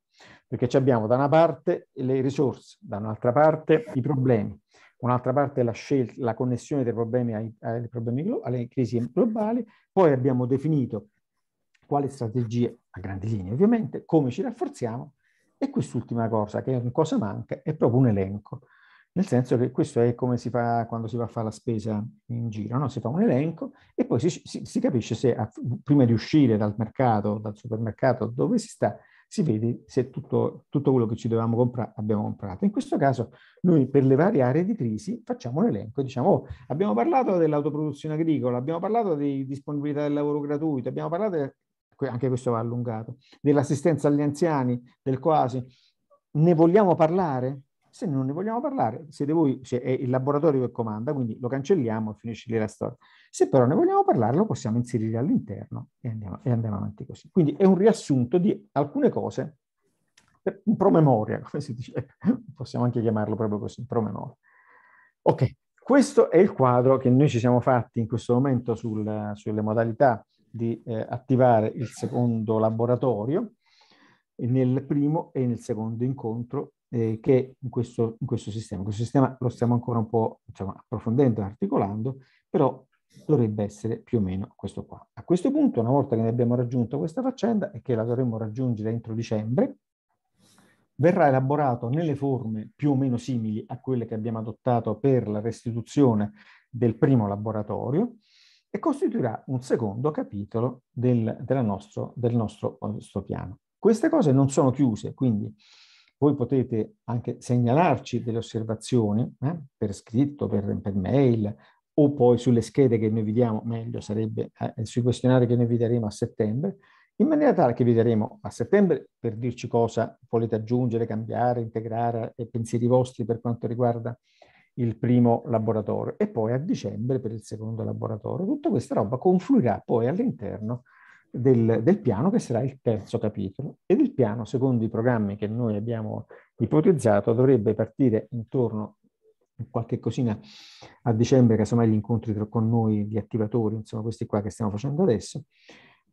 perché abbiamo da una parte le risorse, da un'altra parte i problemi, un'altra parte la, scelta, la connessione dei problemi, ai, ai problemi alle crisi globali, poi abbiamo definito quale strategie, a grandi linee ovviamente, come ci rafforziamo e quest'ultima cosa, che è un cosa manca, è proprio un elenco. Nel senso che questo è come si fa quando si va a fare la spesa in giro, no? si fa un elenco e poi si, si, si capisce se a, prima di uscire dal mercato, dal supermercato dove si sta, si vede se tutto, tutto quello che ci dovevamo comprare abbiamo comprato. In questo caso noi per le varie aree di crisi facciamo un elenco diciamo oh, abbiamo parlato dell'autoproduzione agricola, abbiamo parlato di disponibilità del lavoro gratuito, abbiamo parlato anche questo va allungato, dell'assistenza agli anziani, del quasi, ne vogliamo parlare? Se non ne vogliamo parlare, siete voi, cioè è il laboratorio che comanda, quindi lo cancelliamo e finisce lì la storia. Se però ne vogliamo parlare, lo possiamo inserire all'interno e andiamo, e andiamo avanti così. Quindi è un riassunto di alcune cose, un promemoria, come si dice, <laughs> possiamo anche chiamarlo proprio così, promemoria. Ok, questo è il quadro che noi ci siamo fatti in questo momento sul, sulle modalità di eh, attivare il secondo laboratorio nel primo e nel secondo incontro eh, che in questo, in questo sistema. Questo sistema lo stiamo ancora un po' diciamo, approfondendo, articolando, però dovrebbe essere più o meno questo qua. A questo punto, una volta che ne abbiamo raggiunto questa faccenda e che la dovremmo raggiungere entro dicembre, verrà elaborato nelle forme più o meno simili a quelle che abbiamo adottato per la restituzione del primo laboratorio, e costituirà un secondo capitolo del, nostro, del nostro, nostro eh, piano. Queste cose non sono chiuse, quindi voi potete anche segnalarci delle osservazioni eh, per scritto, per, per, mail o poi sulle schede che noi vi diamo, meglio sarebbe eh, eh sui questionari che noi vi daremo a settembre, in maniera tale che vi daremo a settembre per dirci cosa volete aggiungere, cambiare, integrare e eh, pensieri vostri per quanto riguarda il primo laboratorio e poi a dicembre per il secondo laboratorio. Tutta questa roba confluirà poi all'interno del, del, piano che sarà il terzo capitolo ed il piano, secondo i programmi che noi abbiamo ipotizzato, dovrebbe partire intorno a qualche cosina a dicembre, casomai gli incontri con noi, gli attivatori, insomma questi qua che stiamo facendo adesso,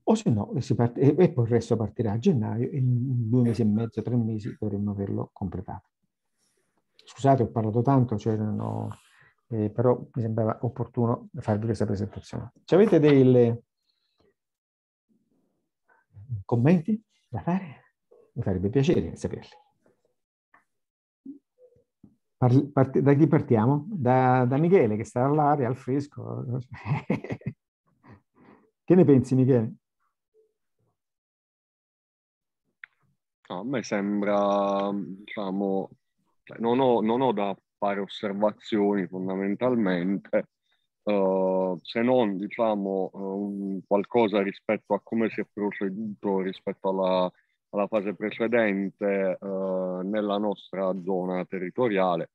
o se no, part- e, e poi il resto partirà a gennaio e in due mesi e mezzo, tre mesi dovremmo averlo completato. Scusate, ho parlato tanto, c'erano, cioè, eh, però mi sembrava opportuno farvi questa presentazione. Ci avete dei commenti da fare? Mi farebbe piacere saperli. Parli, part, da chi partiamo? Da, da Michele che sta all'aria, al fresco. <laughs> che ne pensi Michele? No, a me sembra, diciamo, cioè, non, ho, non, ho, da fare osservazioni fondamentalmente, uh, se non diciamo um, qualcosa rispetto a come si è proceduto rispetto alla, alla fase precedente uh, nella nostra zona territoriale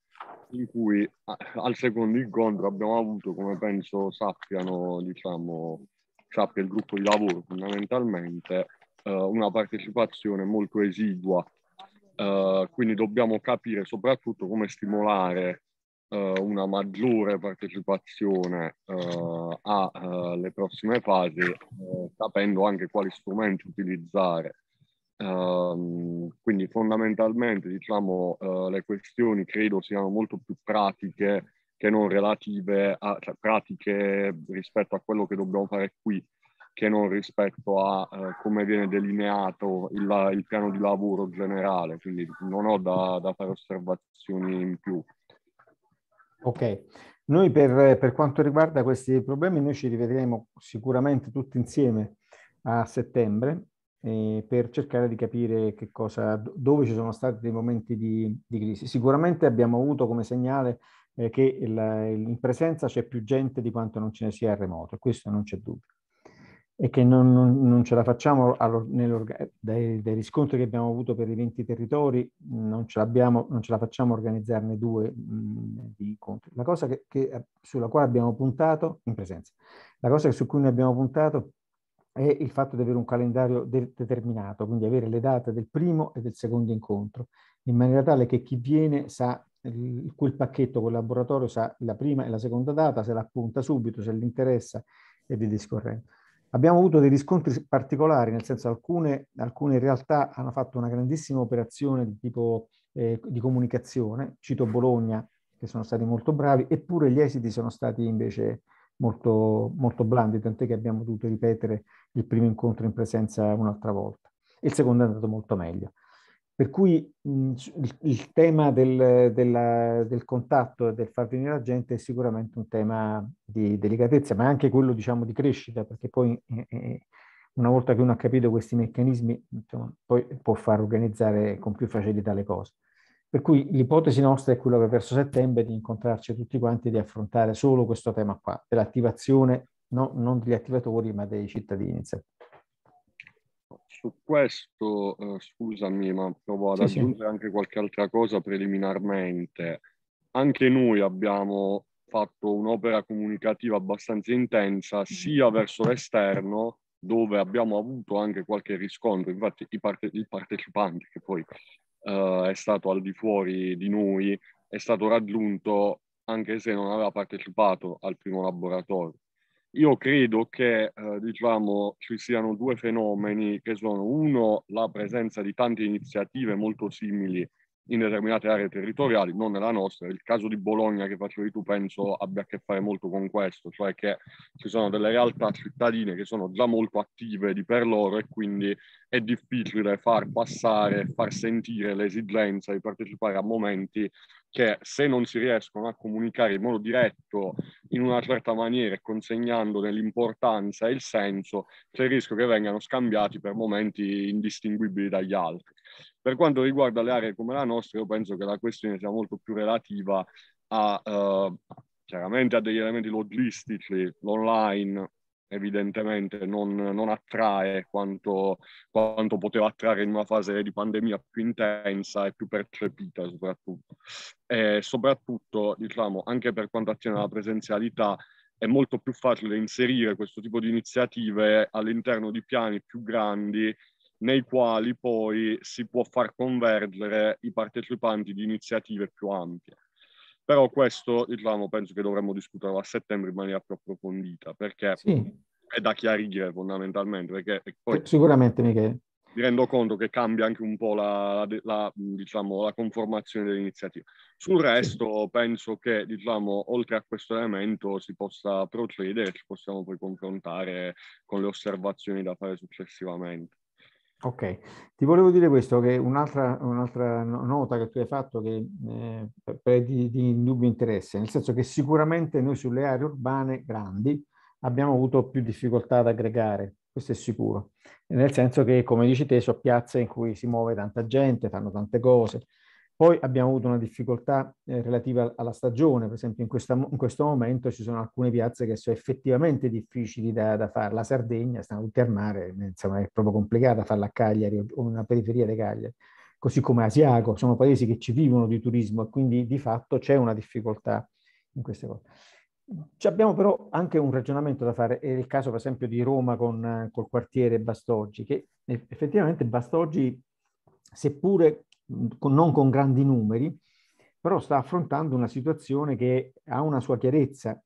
in cui al secondo incontro abbiamo avuto, come penso sappiano, diciamo, sappia il gruppo di lavoro fondamentalmente, eh, una partecipazione molto esigua Uh, quindi dobbiamo capire soprattutto come stimolare uh, una maggiore partecipazione uh, eh, alle prossime fasi, sapendo anche quali strumenti utilizzare. Ehm, quindi fondamentalmente diciamo le questioni credo siano molto più pratiche che non relative a cioè, pratiche rispetto a quello che dobbiamo fare qui che non rispetto a eh, come viene delineato il, il, piano di lavoro generale, quindi non ho da, da fare osservazioni in più. Ok, noi per, per, quanto riguarda questi problemi noi ci rivedremo sicuramente tutti insieme a settembre eh, per cercare di capire che cosa, dove ci sono stati dei momenti di, di crisi. Sicuramente abbiamo avuto come segnale eh, che il, in presenza c'è più gente di quanto non ce ne sia a remoto, questo non c'è dubbio e che non, non, non ce la facciamo dai, dai, riscontri che abbiamo avuto per i 20 territori, non ce, non ce la facciamo organizzarne due mh, mm, di incontri. La cosa che, che, eh, sulla quale abbiamo puntato, in presenza, la cosa su cui noi abbiamo puntato è il fatto di avere un calendario de determinato, quindi avere le date del primo e del secondo incontro, in maniera tale che chi viene sa il, quel pacchetto col laboratorio sa la prima e la seconda data, se la punta subito, se gli interessa e via discorrendo. Abbiamo avuto dei riscontri particolari, nel senso alcune, alcune realtà hanno fatto una grandissima operazione di tipo eh, di comunicazione, cito Bologna, che sono stati molto bravi, eppure gli esiti sono stati invece molto, molto blandi, tant'è che abbiamo dovuto ripetere il primo incontro in presenza un'altra volta. Il secondo è andato molto meglio. Per cui mh, il, il, tema del, della, del contatto e del far venire la gente è sicuramente un tema di delicatezza, ma anche quello diciamo di crescita, perché poi eh, eh, eh, una volta che uno ha capito questi meccanismi, insomma, poi può far organizzare con più facilità le cose. Per cui l'ipotesi nostra è quella che verso settembre di incontrarci tutti quanti e di affrontare solo questo tema qua, dell'attivazione, no, non degli attivatori, ma dei cittadini. Insomma su questo, eh, scusami, ma provo ad sì, aggiungere sì. anche qualche altra cosa preliminarmente. Anche noi abbiamo fatto un'opera comunicativa abbastanza intensa mhm. sia verso l'esterno, dove abbiamo avuto anche qualche riscontro, infatti parte- il partecipante che poi eh, è stato al di fuori di noi è stato raggiunto anche se non aveva partecipato al primo laboratorio. Io credo che eh, diciamo, ci siano due fenomeni che sono uno la presenza di tante iniziative molto simili in determinate aree territoriali, non nella nostra. Il caso di Bologna che facevi tu penso abbia a che fare molto con questo, cioè che ci sono delle realtà cittadine che sono già molto attive di per loro e quindi è difficile far passare, far sentire l'esigenza di partecipare a momenti che se non si riescono a comunicare in modo diretto, in una certa maniera, consegnando l'importanza e il senso, c'è il rischio che vengano scambiati per momenti indistinguibili dagli altri. Per quanto riguarda le aree come la nostra, io penso che la questione sia molto più relativa a... Eh, chiaramente a degli elementi logistici, l'online, evidentemente non, non attrae quanto, quanto, poteva attrarre in una fase di pandemia più intensa e più percepita soprattutto. E soprattutto, diciamo, anche per quanto attiene alla presenzialità, è molto più facile inserire questo tipo di iniziative all'interno di piani più grandi nei quali poi si può far convergere i partecipanti di iniziative più ampie. Però questo, diciamo, penso che dovremmo discuterlo a settembre in maniera più approfondita, perché sì. è da chiarire fondamentalmente. Perché poi, Sicuramente, Michele. Mi rendo conto che cambia anche un po' la, la, diciamo, la conformazione dell'iniziativa. Sul resto sì. penso che, diciamo, oltre a questo elemento si possa procedere, ci possiamo poi confrontare con le osservazioni da fare successivamente. Ok, ti volevo dire questo, che un'altra, un'altra nota che tu hai fatto che, eh, di, di indubbio interesse, nel senso che sicuramente noi sulle aree urbane grandi abbiamo avuto più difficoltà ad aggregare, questo è sicuro, nel senso che come dici te sono piazze in cui si muove tanta gente, fanno tante cose, poi abbiamo avuto una difficoltà eh, relativa alla stagione, per esempio in, questa, in, questo momento ci sono alcune piazze che sono effettivamente difficili da, da fare, la Sardegna, stanno tutti al mare, insomma è proprio complicata farla a Cagliari o una periferia di Cagliari, così come Asiago, sono paesi che ci vivono di turismo e quindi di fatto c'è una difficoltà in queste cose. Ci abbiamo però anche un ragionamento da fare, è il caso per esempio di Roma con, col quartiere Bastoggi, che effettivamente Bastoggi seppure con, non con grandi numeri, però sta affrontando una situazione che ha una sua chiarezza,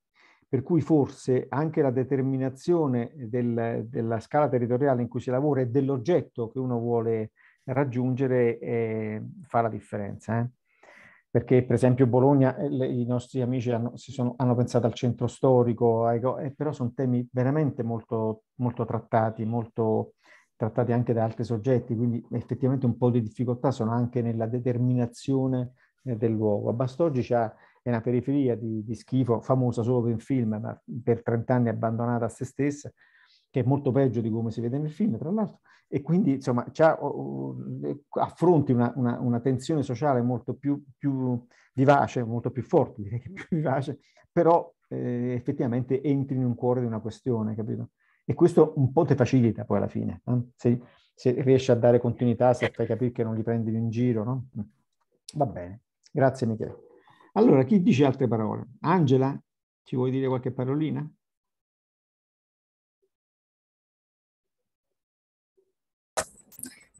per cui forse anche la determinazione del, della scala territoriale in cui si lavora e dell'oggetto che uno vuole raggiungere eh, fa la differenza. Eh? Perché per esempio Bologna, eh, le, i nostri amici hanno, sono, hanno pensato al centro storico, ai, eh, però sono temi veramente molto, molto trattati, molto, trattati anche da altri soggetti, quindi effettivamente un po' di difficoltà sono anche nella determinazione eh, del luogo. Bastoggi c'ha, è una periferia di, di schifo, famosa solo per il film, ma per 30 anni abbandonata a se stessa, che è molto peggio di come si vede nel film, tra l'altro, e quindi insomma eh, affronti una, una, una, tensione sociale molto più, più, vivace, molto più forte, direi che più <laughs> vivace, però eh, effettivamente entri in un cuore di una questione, capito? E questo un po' ti facilita poi alla fine, eh? se, se, riesci a dare continuità, se fai capire che non li prendi in giro, no? Va bene, grazie Michele. Allora, chi dice altre parole? Angela, ci vuoi dire qualche parolina?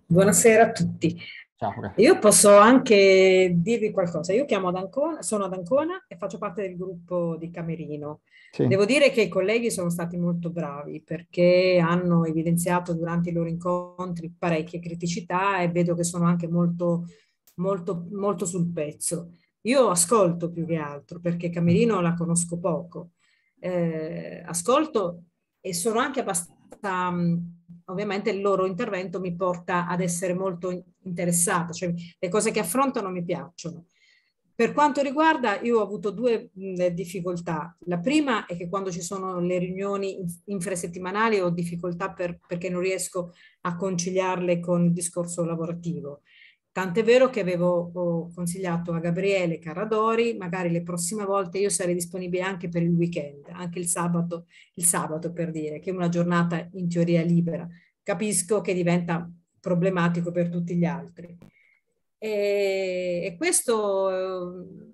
Buonasera a tutti. Ciao. Io posso anche dirvi qualcosa. Io ad Ancona, sono ad Ancona e faccio parte del gruppo di Camerino. Sì. Devo dire che i colleghi sono stati molto bravi perché hanno evidenziato durante i loro incontri parecchie criticità e vedo che sono anche molto, molto, molto sul pezzo. Io ascolto più che altro perché Camerino la conosco poco. Eh, ascolto e sono anche abbastanza mm, ovviamente il loro intervento mi porta ad essere molto interessata, cioè le cose che affrontano mi piacciono. Per quanto riguarda, io ho avuto due mh, difficoltà. La prima è che quando ci sono le riunioni infrasettimanali ho difficoltà per, perché non riesco a conciliarle con il discorso lavorativo. Tant'è vero che avevo consigliato a Gabriele Caradori, magari le prossime volte io sarei disponibile anche per il weekend, anche il sabato, il sabato per dire, che è una giornata in teoria libera. Capisco che diventa problematico per tutti gli altri. E, e questo,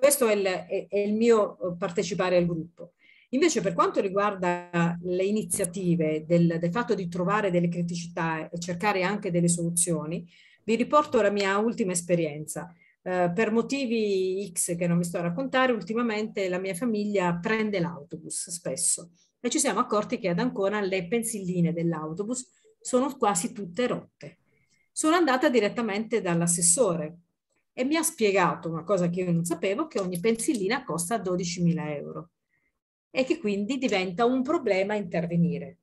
questo è, il, è, il, mio partecipare al gruppo. Invece per quanto riguarda le iniziative, del, del fatto di trovare delle criticità e cercare anche delle soluzioni, vi riporto la mia ultima esperienza. Eh, per motivi X che non mi sto a raccontare, ultimamente la mia famiglia prende l'autobus spesso e ci siamo accorti che ad Ancona le pensilline dell'autobus sono quasi tutte rotte. Sono andata direttamente dall'assessore e mi ha spiegato una cosa che io non sapevo, che ogni pensilina costa 12.000 euro e che quindi diventa un problema intervenire.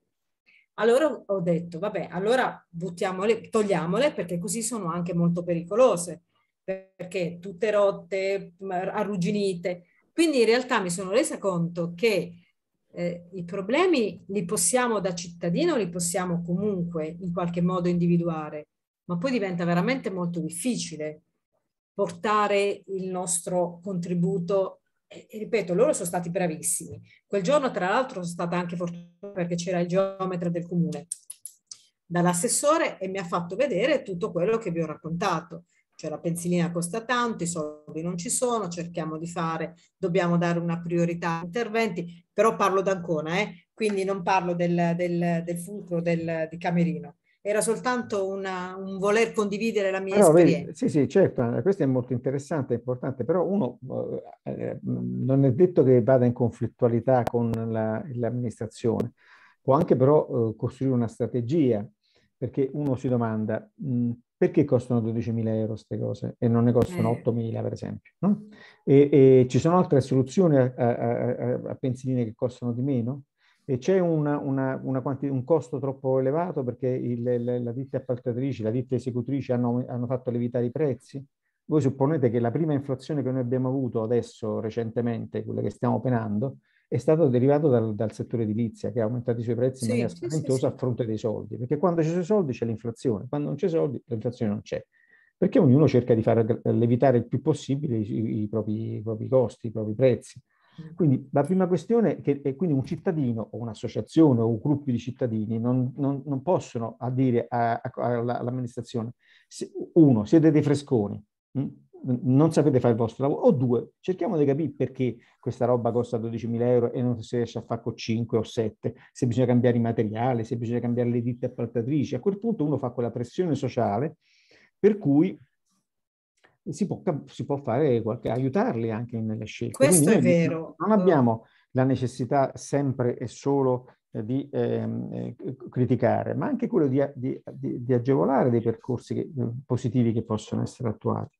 Allora ho detto, vabbè, allora buttiamole, togliamole perché così sono anche molto pericolose, perché tutte rotte, arrugginite. Quindi in realtà mi sono resa conto che eh, i problemi li possiamo da cittadino, li possiamo comunque in qualche modo individuare, ma poi diventa veramente molto difficile portare il nostro contributo. E, e ripeto, loro sono stati bravissimi. Quel giorno, tra l'altro, sono stata anche fortunata perché c'era il geometra del comune dall'assessore e mi ha fatto vedere tutto quello che vi ho raccontato cioè la pensilina costa tanto, i soldi non ci sono, cerchiamo di fare, dobbiamo dare una priorità agli interventi, però parlo d'Ancona, eh? quindi non parlo del, del, del fulcro del, di Camerino. Era soltanto una, un voler condividere la mia però, ah, esperienza. Vedi, sì, sì, certo, eh, questo è molto interessante, importante, però uno eh, eh non è detto che vada in conflittualità con la, l'amministrazione, può anche però eh, costruire una strategia perché uno si domanda mh, mm, perché costano 12.000 euro queste cose e non ne costano 8.000 eh. per esempio, no? e, e, ci sono altre soluzioni a, a, a, pensiline che costano di meno? E c'è una, una, una quanti, un costo troppo elevato perché il, la, la ditta appaltatrice, la ditta esecutrice hanno, hanno fatto levitare i prezzi? Voi supponete che la prima inflazione che noi abbiamo avuto adesso recentemente, quella che stiamo penando, è stato derivato dal, dal settore edilizia che ha aumentato i suoi prezzi in sì, maniera spaventosa sì, a fronte dei soldi, perché quando ci sono soldi c'è l'inflazione, quando non c'è soldi l'inflazione non c'è, perché ognuno cerca di far levitare il più possibile i, i, propri, i propri costi, i propri prezzi. Mm. Quindi la prima questione è che quindi un cittadino o un'associazione o un gruppo di cittadini non, non, non possono dire all'amministrazione, uno, siete dei fresconi, mm? non sapete fare il vostro lavoro, o due, cerchiamo di capire perché questa roba costa 12.000 euro e non si riesce a fare con 5 o 7, se bisogna cambiare i materiali, se bisogna cambiare le ditte appaltatrici, a quel punto uno fa quella pressione sociale per cui si può, si può fare qualche, aiutarli anche nelle scelte. Questo Quindi è vero. Non abbiamo la necessità sempre e solo eh, di ehm, eh, criticare, ma anche quello di, di, di, agevolare dei percorsi che, eh, positivi che possono essere attuati.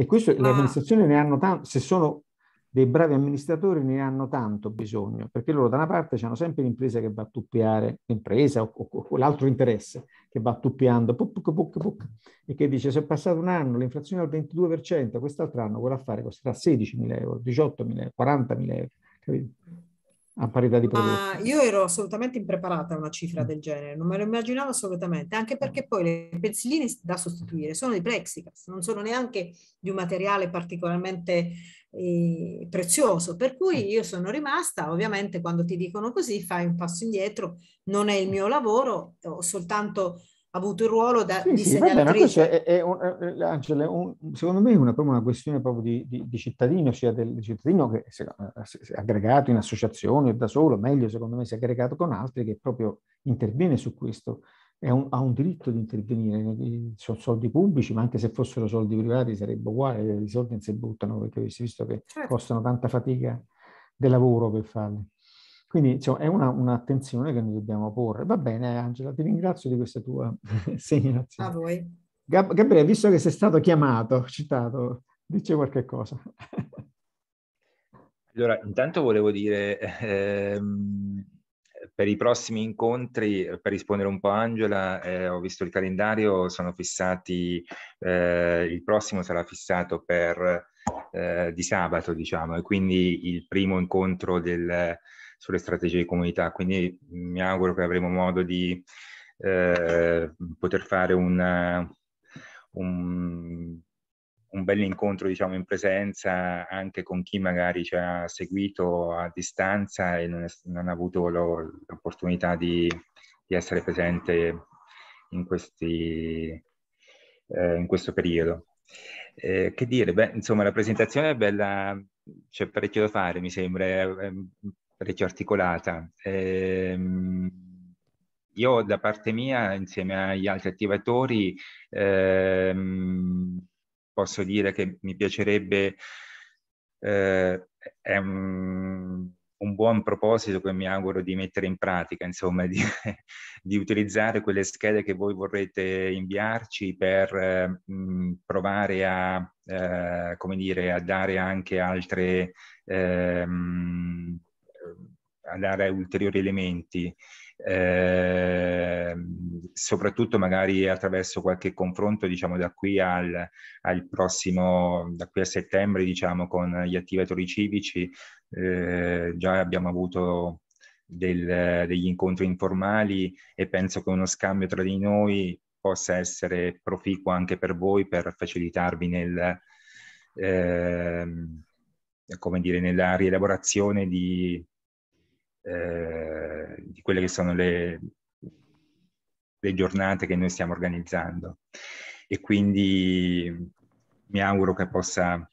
E questo ah. le amministrazioni ne hanno tanto, se sono dei bravi amministratori ne hanno tanto bisogno, perché loro da una parte hanno sempre l'impresa che va a tuppiare, l'impresa o, o, o l'altro interesse che va tuppiando, puc, puc, puc, e che dice se è passato un anno l'inflazione è al 22%, quest'altro anno quell'affare costerà 16.000 euro, 18.000 euro, 40.000 euro, capito? a parità di prodotti. Ma io ero assolutamente impreparata a una cifra mm. del genere, non me lo immaginavo assolutamente, anche mm. perché poi le pensiline da sostituire sono di plexiglass, non sono neanche di un materiale particolarmente eh, prezioso, per cui mm. io sono rimasta, ovviamente quando ti dicono così fai un passo indietro, non è il mio lavoro, ho soltanto avuto il ruolo da, sì, di sì, segnalatrice. Bene, è, è, un, eh, eh, è, Angela, un, secondo me è una, una questione proprio di, di, di, cittadino, sia del cittadino che si eh, è aggregato in associazione o da solo, meglio secondo me si è aggregato con altri, che proprio interviene su questo. Un, ha un diritto di intervenire, sono soldi pubblici, ma anche se fossero soldi privati sarebbe uguale, i soldi non si buttano perché avessi visto che certo. costano tanta fatica del lavoro per farli. Quindi diciamo, è una, un'attenzione che noi dobbiamo porre. Va bene Angela, ti ringrazio di questa tua <laughs> segnalazione. A voi. Gab- Gabriele, visto che sei stato chiamato, citato, dice qualche cosa. <laughs> allora, intanto volevo dire... Ehm per i prossimi incontri, per rispondere un po' a Angela, eh, ho visto il calendario, sono fissati, eh, il prossimo sarà fissato per eh, di sabato, diciamo, e quindi il primo incontro del, sulle strategie di comunità, quindi mi auguro che avremo modo di eh, poter fare una, un, un bel incontro diciamo, in presenza anche con chi magari ci ha seguito a distanza e non, è, non ha avuto lo, l'opportunità di, di, essere presente in, questi, eh, in questo periodo. Eh, che dire, beh, insomma la presentazione è bella, c'è parecchio da fare mi sembra, parecchio articolata. Ehm, io da parte mia, insieme agli altri attivatori, ehm, posso dire che mi piacerebbe, eh, è un, un, buon proposito che mi auguro di mettere in pratica, insomma, di, <laughs> di utilizzare quelle schede che voi vorrete inviarci per eh, provare a, eh, come dire, a dare anche altre... Ehm, a dare ulteriori elementi, eh, soprattutto magari attraverso qualche confronto, diciamo, da qui al, al prossimo, da qui a settembre, diciamo, con gli attivatori civici. Eh, già abbiamo avuto del, degli incontri informali e penso che uno scambio tra di noi possa essere proficuo anche per voi per facilitarvi nel, eh, come dire, nella rielaborazione di, eh, di quelle che sono le, le giornate che noi stiamo organizzando. E quindi mi auguro che possa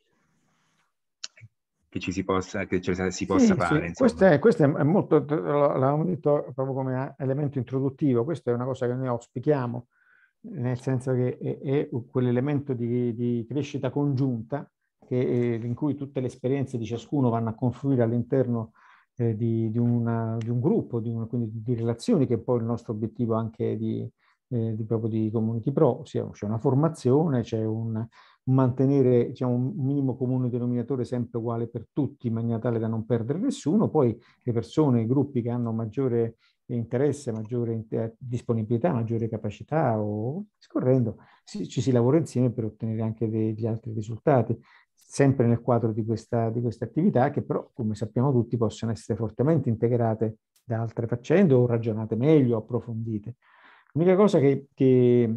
che ci si possa, che si possa sì, fare. Sì. Questo, è, questo, è, molto, l'avevamo detto proprio come elemento introduttivo, questa è una cosa che noi auspichiamo, nel senso che è, è quell'elemento di, di, crescita congiunta che, eh, in cui tutte le esperienze di ciascuno vanno a confluire all'interno eh, di, di, una, di, un gruppo, di una, quindi di relazioni, che è poi il nostro obiettivo anche di, eh, di, proprio di Community Pro, c'è una formazione, c'è un mantenere diciamo, un minimo comune denominatore sempre uguale per tutti in maniera tale da non perdere nessuno, poi le persone, i gruppi che hanno maggiore interesse, maggiore eh, disponibilità, maggiore capacità o scorrendo, si, ci si lavora insieme per ottenere anche degli altri risultati, sempre nel quadro di, questa, di queste attività che però, come sappiamo tutti, possono essere fortemente integrate da altre faccende o ragionate meglio, approfondite. L'unica cosa che, che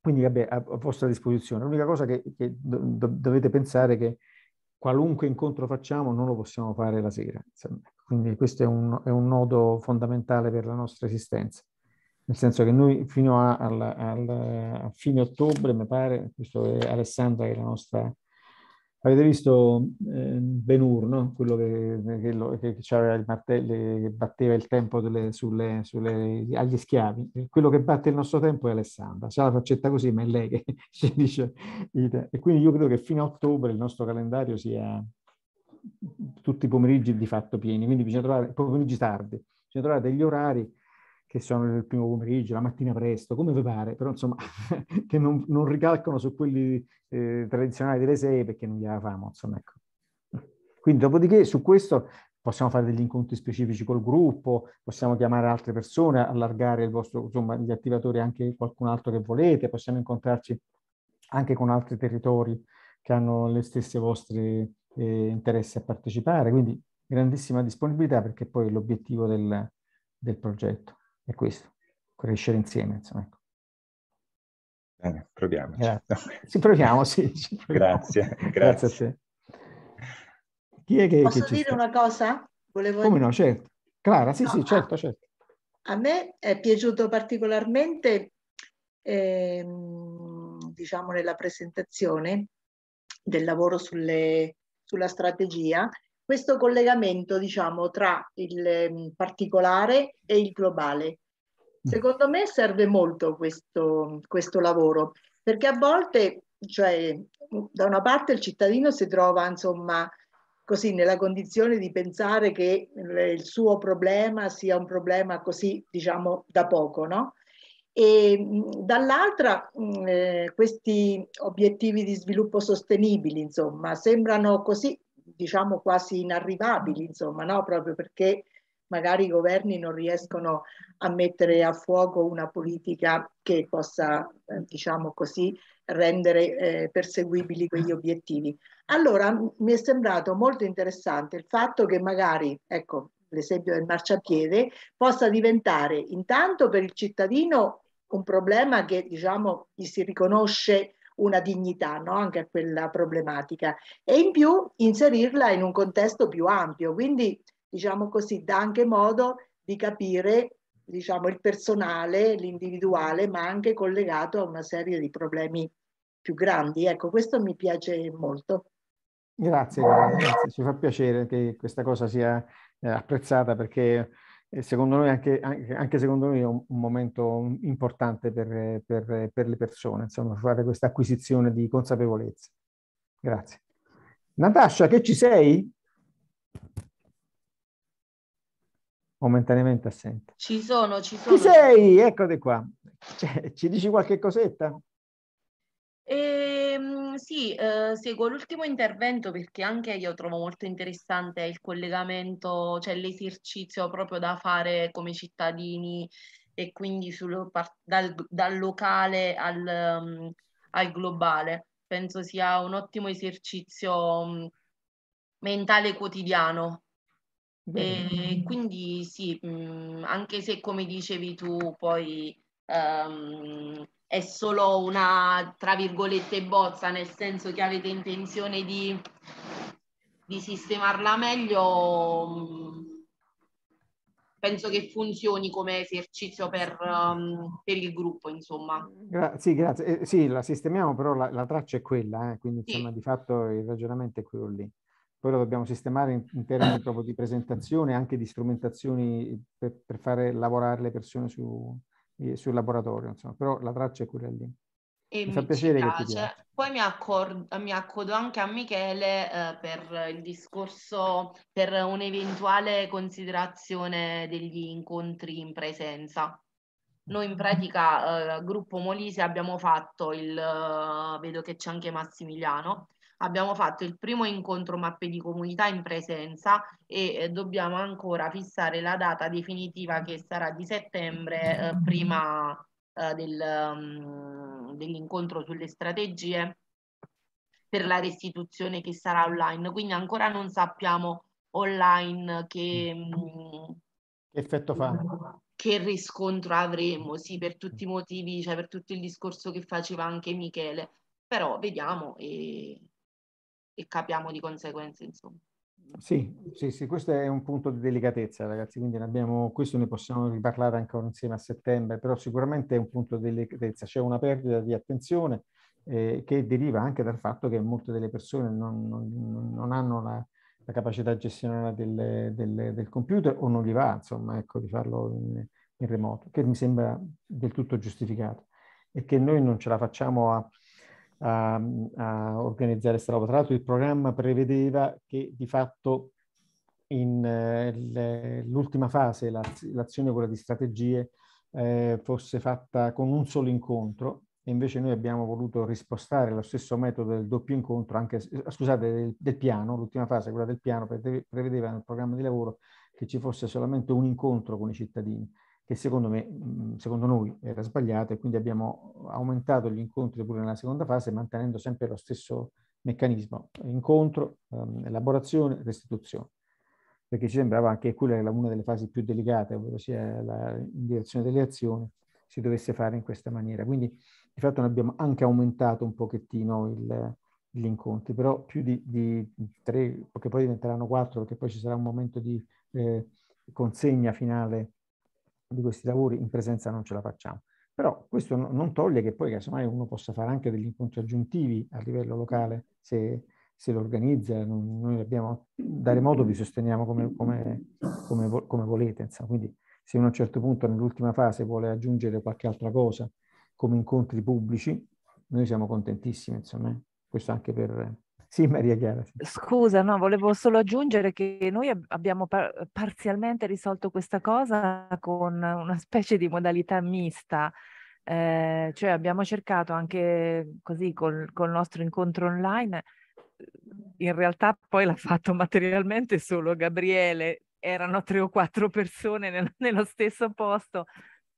quindi vabbè, a, a vostra disposizione, l'unica cosa che, che do, dovete pensare è che qualunque incontro facciamo non lo possiamo fare la sera. Insomma quindi questo è un, è un nodo fondamentale per la nostra esistenza. Nel senso che noi fino a, al, al, a fine ottobre, mi pare, questo è Alessandra che è la nostra Avete visto eh, Benur, no? quello che, che, che il martello, che batteva il tempo delle, sulle, sulle, agli schiavi? Quello che batte il nostro tempo è Alessandra. c'è la faccetta così, ma è lei che <laughs> ci dice. E quindi io credo che fino a ottobre il nostro calendario sia, tutti i pomeriggi di fatto pieni, quindi bisogna trovare pomeriggi tardi, bisogna trovare degli orari che sono il primo pomeriggio, la mattina presto, come vi pare, però insomma <laughs> che non, non ricalcano su quelli eh, tradizionali delle sei perché non li avevamo, insomma ecco. Quindi dopodiché su questo possiamo fare degli incontri specifici col gruppo, possiamo chiamare altre persone, allargare il vostro, insomma, gli attivatori anche qualcun altro che volete, possiamo incontrarci anche con altri territori che hanno le stesse vostre eh, interesse a partecipare, quindi grandissima disponibilità perché poi l'obiettivo del, del, progetto è questo, crescere insieme. Insomma, ecco. Bene, proviamoci. Grazie. Ci <laughs> proviamo, sì. Ci proviamo. Grazie, grazie. grazie a te. Chi è che, Posso che dire sta? una cosa? Volevo... Come no, certo. Clara, sì, no, sì, certo, certo. A me è piaciuto particolarmente, eh, diciamo, nella presentazione del lavoro sulle sulla strategia, questo collegamento diciamo, tra il ehm, particolare e il globale. Secondo me serve molto questo, questo lavoro, perché a volte, cioè, da una parte il cittadino si trova insomma, così nella condizione di pensare che eh, il suo problema sia un problema così, diciamo, da poco, no? e dall'altra mh, eh, questi obiettivi di sviluppo sostenibili, insomma, sembrano così, diciamo, quasi inarrivabili, insomma, no? proprio perché magari i governi non riescono a mettere a fuoco una politica che possa, eh, diciamo così, rendere eh, perseguibili quegli obiettivi. Allora mi è sembrato molto interessante il fatto che magari, ecco, l'esempio del marciapiede, possa diventare intanto per il cittadino un problema che diciamo gli si riconosce una dignità no? anche a quella problematica e in più inserirla in un contesto più ampio, quindi diciamo così dà anche modo di capire diciamo, il personale, l'individuale, ma anche collegato a una serie di problemi più grandi. Ecco, questo mi piace molto. Grazie, grazie, ci fa piacere che questa cosa sia eh, apprezzata perché eh, secondo noi anche, anche, secondo noi è un, momento importante per, per, per le persone, insomma, fare questa acquisizione di consapevolezza. Grazie. Natascia, che ci sei? Momentaneamente assente. Ci sono, ci sono. Ci sei, eccoti qua. Cioè, ci dici qualche cosetta? E, ehm, sì, eh, seguo l'ultimo intervento perché anche io trovo molto interessante il collegamento, cioè l'esercizio proprio da fare come cittadini e quindi sul, dal, dal, locale al, mm, al, globale. Penso sia un ottimo esercizio mm, mentale quotidiano. E quindi sì, mm, anche se come dicevi tu poi... Um, è solo una, tra virgolette, bozza, nel senso che avete intenzione di, di sistemarla meglio, mm, penso che funzioni come esercizio per, um, per il gruppo, insomma. Gra- sì, grazie. Eh, sì, la sistemiamo, però la, la traccia è quella, eh, quindi sì. di fatto il ragionamento è quello lì. Poi lo dobbiamo sistemare in, in termini proprio di presentazione, anche di strumentazioni per, per fare lavorare le persone su, sul laboratorio, insomma, però la traccia è quella lì. E mi, mi fa piacere piace. che ti piace. Poi mi, accord- mi, accodo anche a Michele eh, per il discorso, per un'eventuale considerazione degli incontri in presenza. Noi in pratica, eh, gruppo Molise, abbiamo fatto il, eh, vedo che c'è anche Massimiliano, abbiamo fatto il primo incontro mappe di comunità in presenza e eh, dobbiamo ancora fissare la data definitiva che sarà di settembre eh, prima eh, del, um, dell'incontro sulle strategie per la restituzione che sarà online. Quindi ancora non sappiamo online che, mh, mm. mm, effetto fa. Che riscontro avremo, sì, per tutti i motivi, cioè per tutto il discorso che faceva anche Michele. Però vediamo e e capiamo di conseguenza, insomma. Sì, sì, sì, questo è un punto di delicatezza, ragazzi, quindi ne abbiamo, questo ne possiamo riparlare ancora insieme a settembre, però sicuramente è un punto di delicatezza, c'è una perdita di attenzione eh, che deriva anche dal fatto che molte delle persone non, non, non hanno la, la, capacità gestionale del, del, del, computer o non gli va, insomma, ecco, di farlo in, in remoto, che mi sembra del tutto giustificato e che noi non ce la facciamo a a, a organizzare questa roba. Tra l'altro il programma prevedeva che di fatto in eh, l'ultima fase, l'azione quella di strategie, eh, fosse fatta con un solo incontro e invece noi abbiamo voluto rispostare lo stesso metodo del doppio incontro, anche, eh, scusate, del, del piano, l'ultima fase, quella del piano, prevedeva nel programma di lavoro che ci fosse solamente un incontro con i cittadini che secondo, me, mhmm, secondo noi era sbagliato e quindi abbiamo aumentato gli incontri pure nella seconda fase mantenendo sempre lo stesso meccanismo, incontro, ehm, elaborazione, restituzione, perché ci sembrava anche quella era una delle fasi più delicate, ovvero sia la direzione delle azioni, si dovesse fare in questa maniera. Quindi di fatto noi abbiamo anche aumentato un pochettino il, gli incontri, però più di, di tre, perché poi diventeranno quattro, perché poi ci sarà un momento di eh, consegna finale di questi lavori in presenza non ce la facciamo. Però questo non toglie che poi casomai uno possa fare anche degli incontri aggiuntivi a livello locale, se, se lo organizza, non, noi abbiamo, dare modo vi sosteniamo come, come, come, come volete. Insomma. Quindi se uno a un certo punto nell'ultima fase vuole aggiungere qualche altra cosa, come incontri pubblici, noi siamo contentissimi, insomma, eh. questo anche per, sì, Maria Chiara. Sì. Scusa, no, volevo solo aggiungere che noi abbiamo par- parzialmente risolto questa cosa con una specie di modalità mista. Eh, cioè abbiamo cercato anche così col, col nostro incontro online, in realtà poi l'ha fatto materialmente solo Gabriele, erano tre o quattro persone nel, nello stesso posto,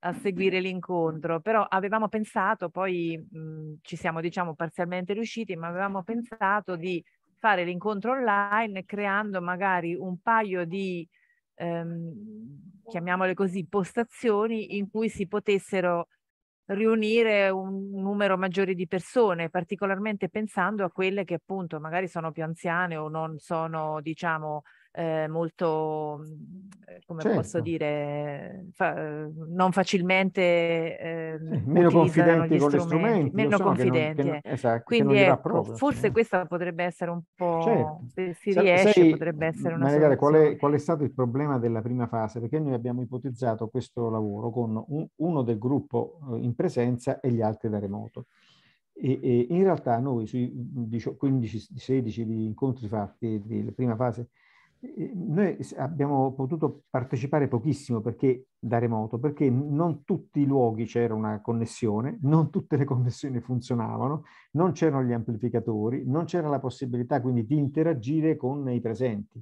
a seguire l'incontro, però avevamo pensato, poi mh, mhmm, ci siamo diciamo parzialmente riusciti, ma avevamo pensato di fare l'incontro online creando magari un paio di, ehm, chiamiamole così, postazioni in cui si potessero riunire un numero maggiore di persone, particolarmente pensando a quelle che appunto magari sono più anziane o non sono, diciamo, eh, molto, mhmm, eh, come certo. posso dire, fa, eh, non facilmente eh, sì, ehm, meno confidenti con strumenti, gli strumenti, meno so, confidenti. non, che esatto, Quindi è, ecco, proprio, forse sì. Certo. questa potrebbe essere un po', certo. se si riesce, Sei, potrebbe essere una Maria, qual qual è stato il problema della prima fase? Perché noi abbiamo ipotizzato questo lavoro con un, uno del gruppo eh, in presenza e gli altri da remoto. E, e in realtà noi sui 15-16 mhmm, incontri fatti della prima fase noi abbiamo potuto partecipare pochissimo perché, da remoto, perché non tutti i luoghi c'era una connessione, non tutte le connessioni funzionavano, non c'erano gli amplificatori, non c'era la possibilità quindi di interagire con i presenti.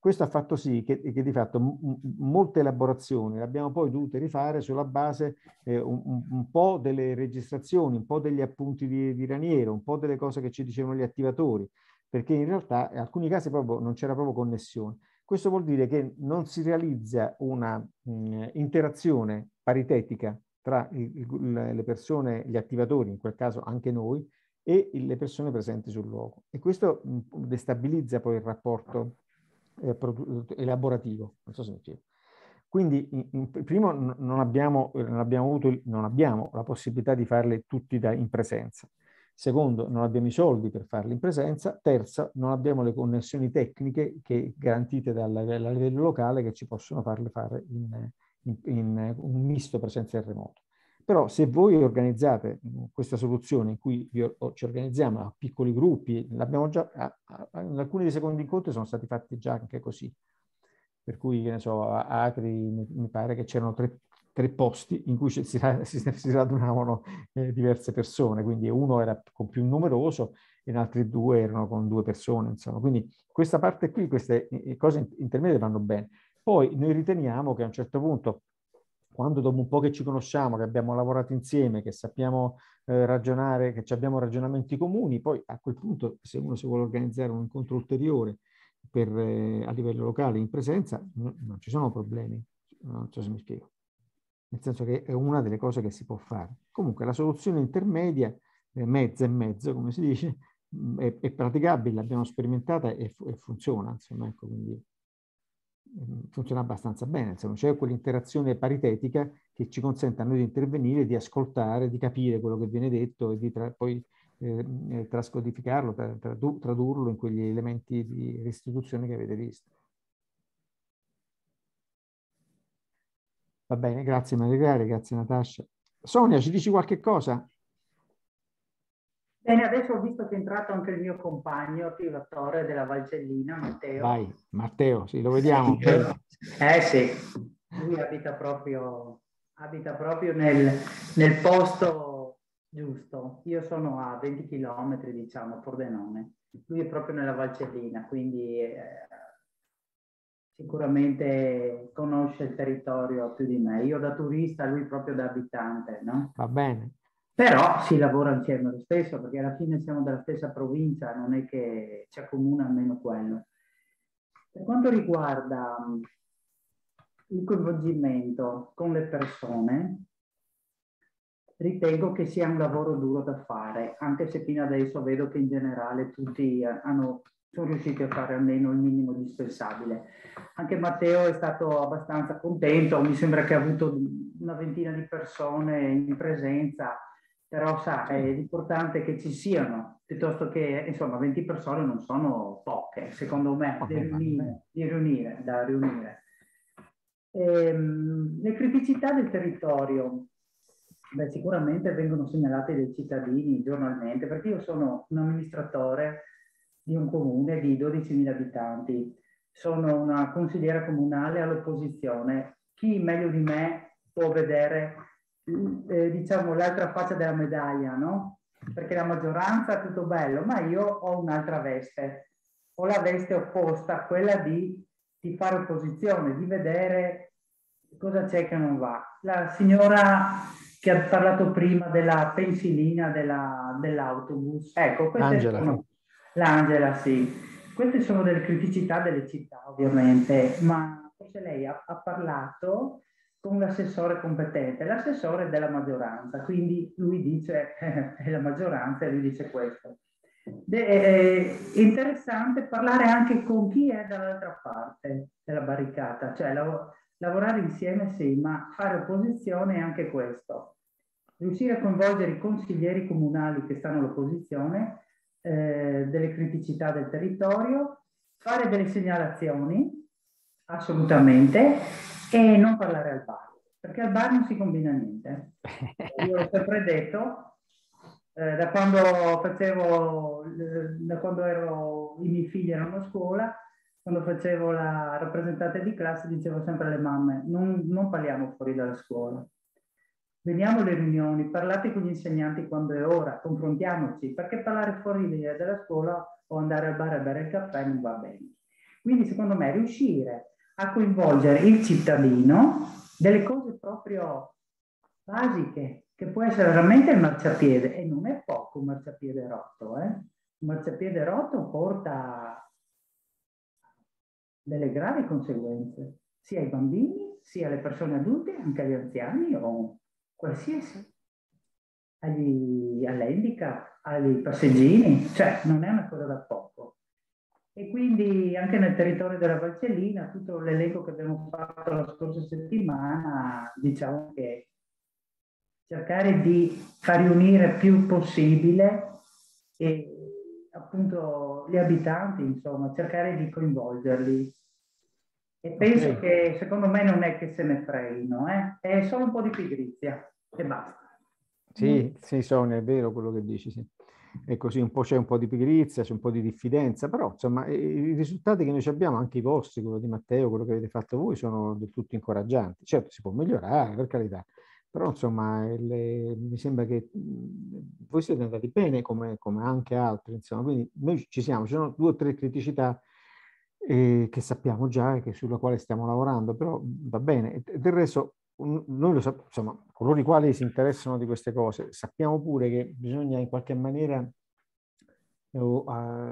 Questo ha fatto sì che, che di fatto m- molte elaborazioni le abbiamo poi dovute rifare sulla base eh, un, un, po' delle registrazioni, un po' degli appunti di, di Raniero, un po' delle cose che ci dicevano gli attivatori perché in realtà in eh, alcuni casi proprio non c'era proprio connessione. Questo vuol dire che non si realizza una mh, mm, interazione paritetica tra il, il, le persone, gli attivatori, in quel caso anche noi, e le persone presenti sul luogo. E questo mm, destabilizza poi il rapporto eh, elaborativo. Non so se mi chiedo. Quindi, in, in, primo, non abbiamo, eh, non abbiamo avuto, non abbiamo la possibilità di farle tutti da, in presenza. Secondo, non abbiamo i soldi per farli in presenza. Terza, non abbiamo le connessioni tecniche che, garantite dal, dal livello locale che ci possono farle fare in, in, in un misto presenza e remoto. Però se voi organizzate mm, questa soluzione in cui vi, ci organizziamo a piccoli gruppi, l'abbiamo già, a, a, in alcuni dei secondi incontri sono stati fatti già anche così. Per cui, che ne so, a Acri mi, mi pare che c'erano tre, tre posti in cui si, <laughs> si, si radunavano eh, diverse persone, quindi uno era con più numeroso e altri due erano con due persone, insomma. Quindi questa parte qui, queste eh, eh, cose intermedie vanno bene. Poi noi riteniamo che a un certo punto, quando dopo un po' che ci conosciamo, che abbiamo lavorato insieme, che sappiamo eh, ragionare, che abbiamo ragionamenti comuni, poi a quel punto se uno si vuole organizzare un incontro ulteriore per, eh, a livello locale in presenza, non ci sono problemi. Non so se mi spiego nel senso che è una delle cose che si può fare. Comunque la soluzione intermedia, eh, mezza e mezzo, come si dice, mm, è, è praticabile, l'abbiamo sperimentata e, e, funziona, insomma, ecco, quindi mm, funziona abbastanza bene, insomma, c'è quell'interazione paritetica che ci consente a noi di intervenire, di ascoltare, di capire quello che viene detto e di tra, poi eh, mm, eh trascodificarlo, tra, tra, tradurlo in quegli elementi di restituzione che avete visto. Va bene, grazie Maria grazie Natascia. Sonia, ci dici qualche cosa? Bene, adesso ho visto che è entrato anche il mio compagno attivatore della Valcellina, Matteo. Vai, Matteo, sì, lo vediamo. Sì, eh sì, lui abita proprio, abita proprio nel, nel posto giusto. Io sono a 20 km, diciamo, Pordenone. Lui è proprio nella Valcellina, quindi eh, sicuramente conosce il territorio più di me. Io da turista, lui proprio da abitante, no? Va bene. Però si lavora insieme lo stesso, perché alla fine siamo della stessa provincia, non è che ci accomuna almeno quello. Per quanto riguarda mm, il coinvolgimento con le persone, ritengo che sia un lavoro duro da fare, anche se fino adesso vedo che in generale tutti eh, hanno sono riusciti a fare almeno il minimo indispensabile. Anche Matteo è stato abbastanza contento, mi sembra che ha avuto una ventina di persone in presenza, però sa, è importante che ci siano, piuttosto che, insomma, 20 persone non sono poche, secondo me, da riunire. Di riunire, da riunire. Ehm, le criticità del territorio, Beh, sicuramente vengono segnalate dai cittadini giornalmente, perché io sono un amministratore di un comune di 12.000 abitanti. Sono una consigliera comunale all'opposizione. Chi meglio di me può vedere eh, diciamo, l'altra faccia della medaglia, no? Perché la maggioranza è tutto bello, ma io ho un'altra veste. Ho la veste opposta, quella di, di fare opposizione, di vedere cosa c'è che non va. La signora che ha parlato prima della pensilina dell'autobus, ecco, questa Angela. è una L'Angela, sì. Queste sono delle criticità delle città, ovviamente, ma forse lei ha, ha parlato con l'assessore competente, l'assessore della maggioranza, quindi lui dice <laughs> è la maggioranza e lui dice questo. De, eh, è interessante parlare anche con chi è dall'altra parte della barricata, cioè lav lavorare insieme sì, ma fare opposizione è anche questo. Riuscire a coinvolgere i consiglieri comunali che stanno all'opposizione eh, delle criticità del territorio, fare delle segnalazioni, assolutamente, e non parlare al bar, perché al bar non si combina niente. <laughs> Io l'ho sempre detto, eh, da quando facevo, da quando ero, i miei figli erano a scuola, quando facevo la rappresentante di classe dicevo sempre alle mamme non, non parliamo fuori dalla scuola Veniamo alle riunioni, parlate con gli insegnanti quando è ora, confrontiamoci, perché parlare fuori l'idea della scuola o andare al bar a bere il caffè non va bene. Quindi secondo me riuscire a coinvolgere il cittadino delle cose proprio basiche, che può essere veramente il marciapiede, e non è poco un marciapiede rotto. Eh? Un marciapiede rotto porta delle gravi conseguenze, sia ai bambini, sia alle persone adulte, anche agli anziani o qualsiasi, agli, all'handicap, ai passeggini, cioè non è una cosa da poco. E quindi anche nel territorio della Valcellina, tutto l'elenco che abbiamo fatto la scorsa settimana, diciamo che cercare di far riunire più possibile e, appunto gli abitanti, insomma, cercare di coinvolgerli. E penso okay. che secondo me non è che se ne freino, eh? è solo un po' di pigrizia e basta. Sì, sì, Sonia, è vero quello che dici, sì. E così un po' c'è un po' di pigrizia, c'è un po' di diffidenza, però insomma i risultati che noi abbiamo, anche i vostri, quello di Matteo, quello che avete fatto voi, sono del tutto incoraggianti. Certo, si può migliorare, per carità, però insomma le, mi sembra che voi siete andati bene come, come anche altri, insomma, quindi noi ci siamo, ci sono due o tre criticità eh, che sappiamo già e sulla quale stiamo lavorando, però va bene. Del resto noi lo sappiamo, insomma, coloro i quali si interessano di queste cose, sappiamo pure che bisogna in qualche maniera eh,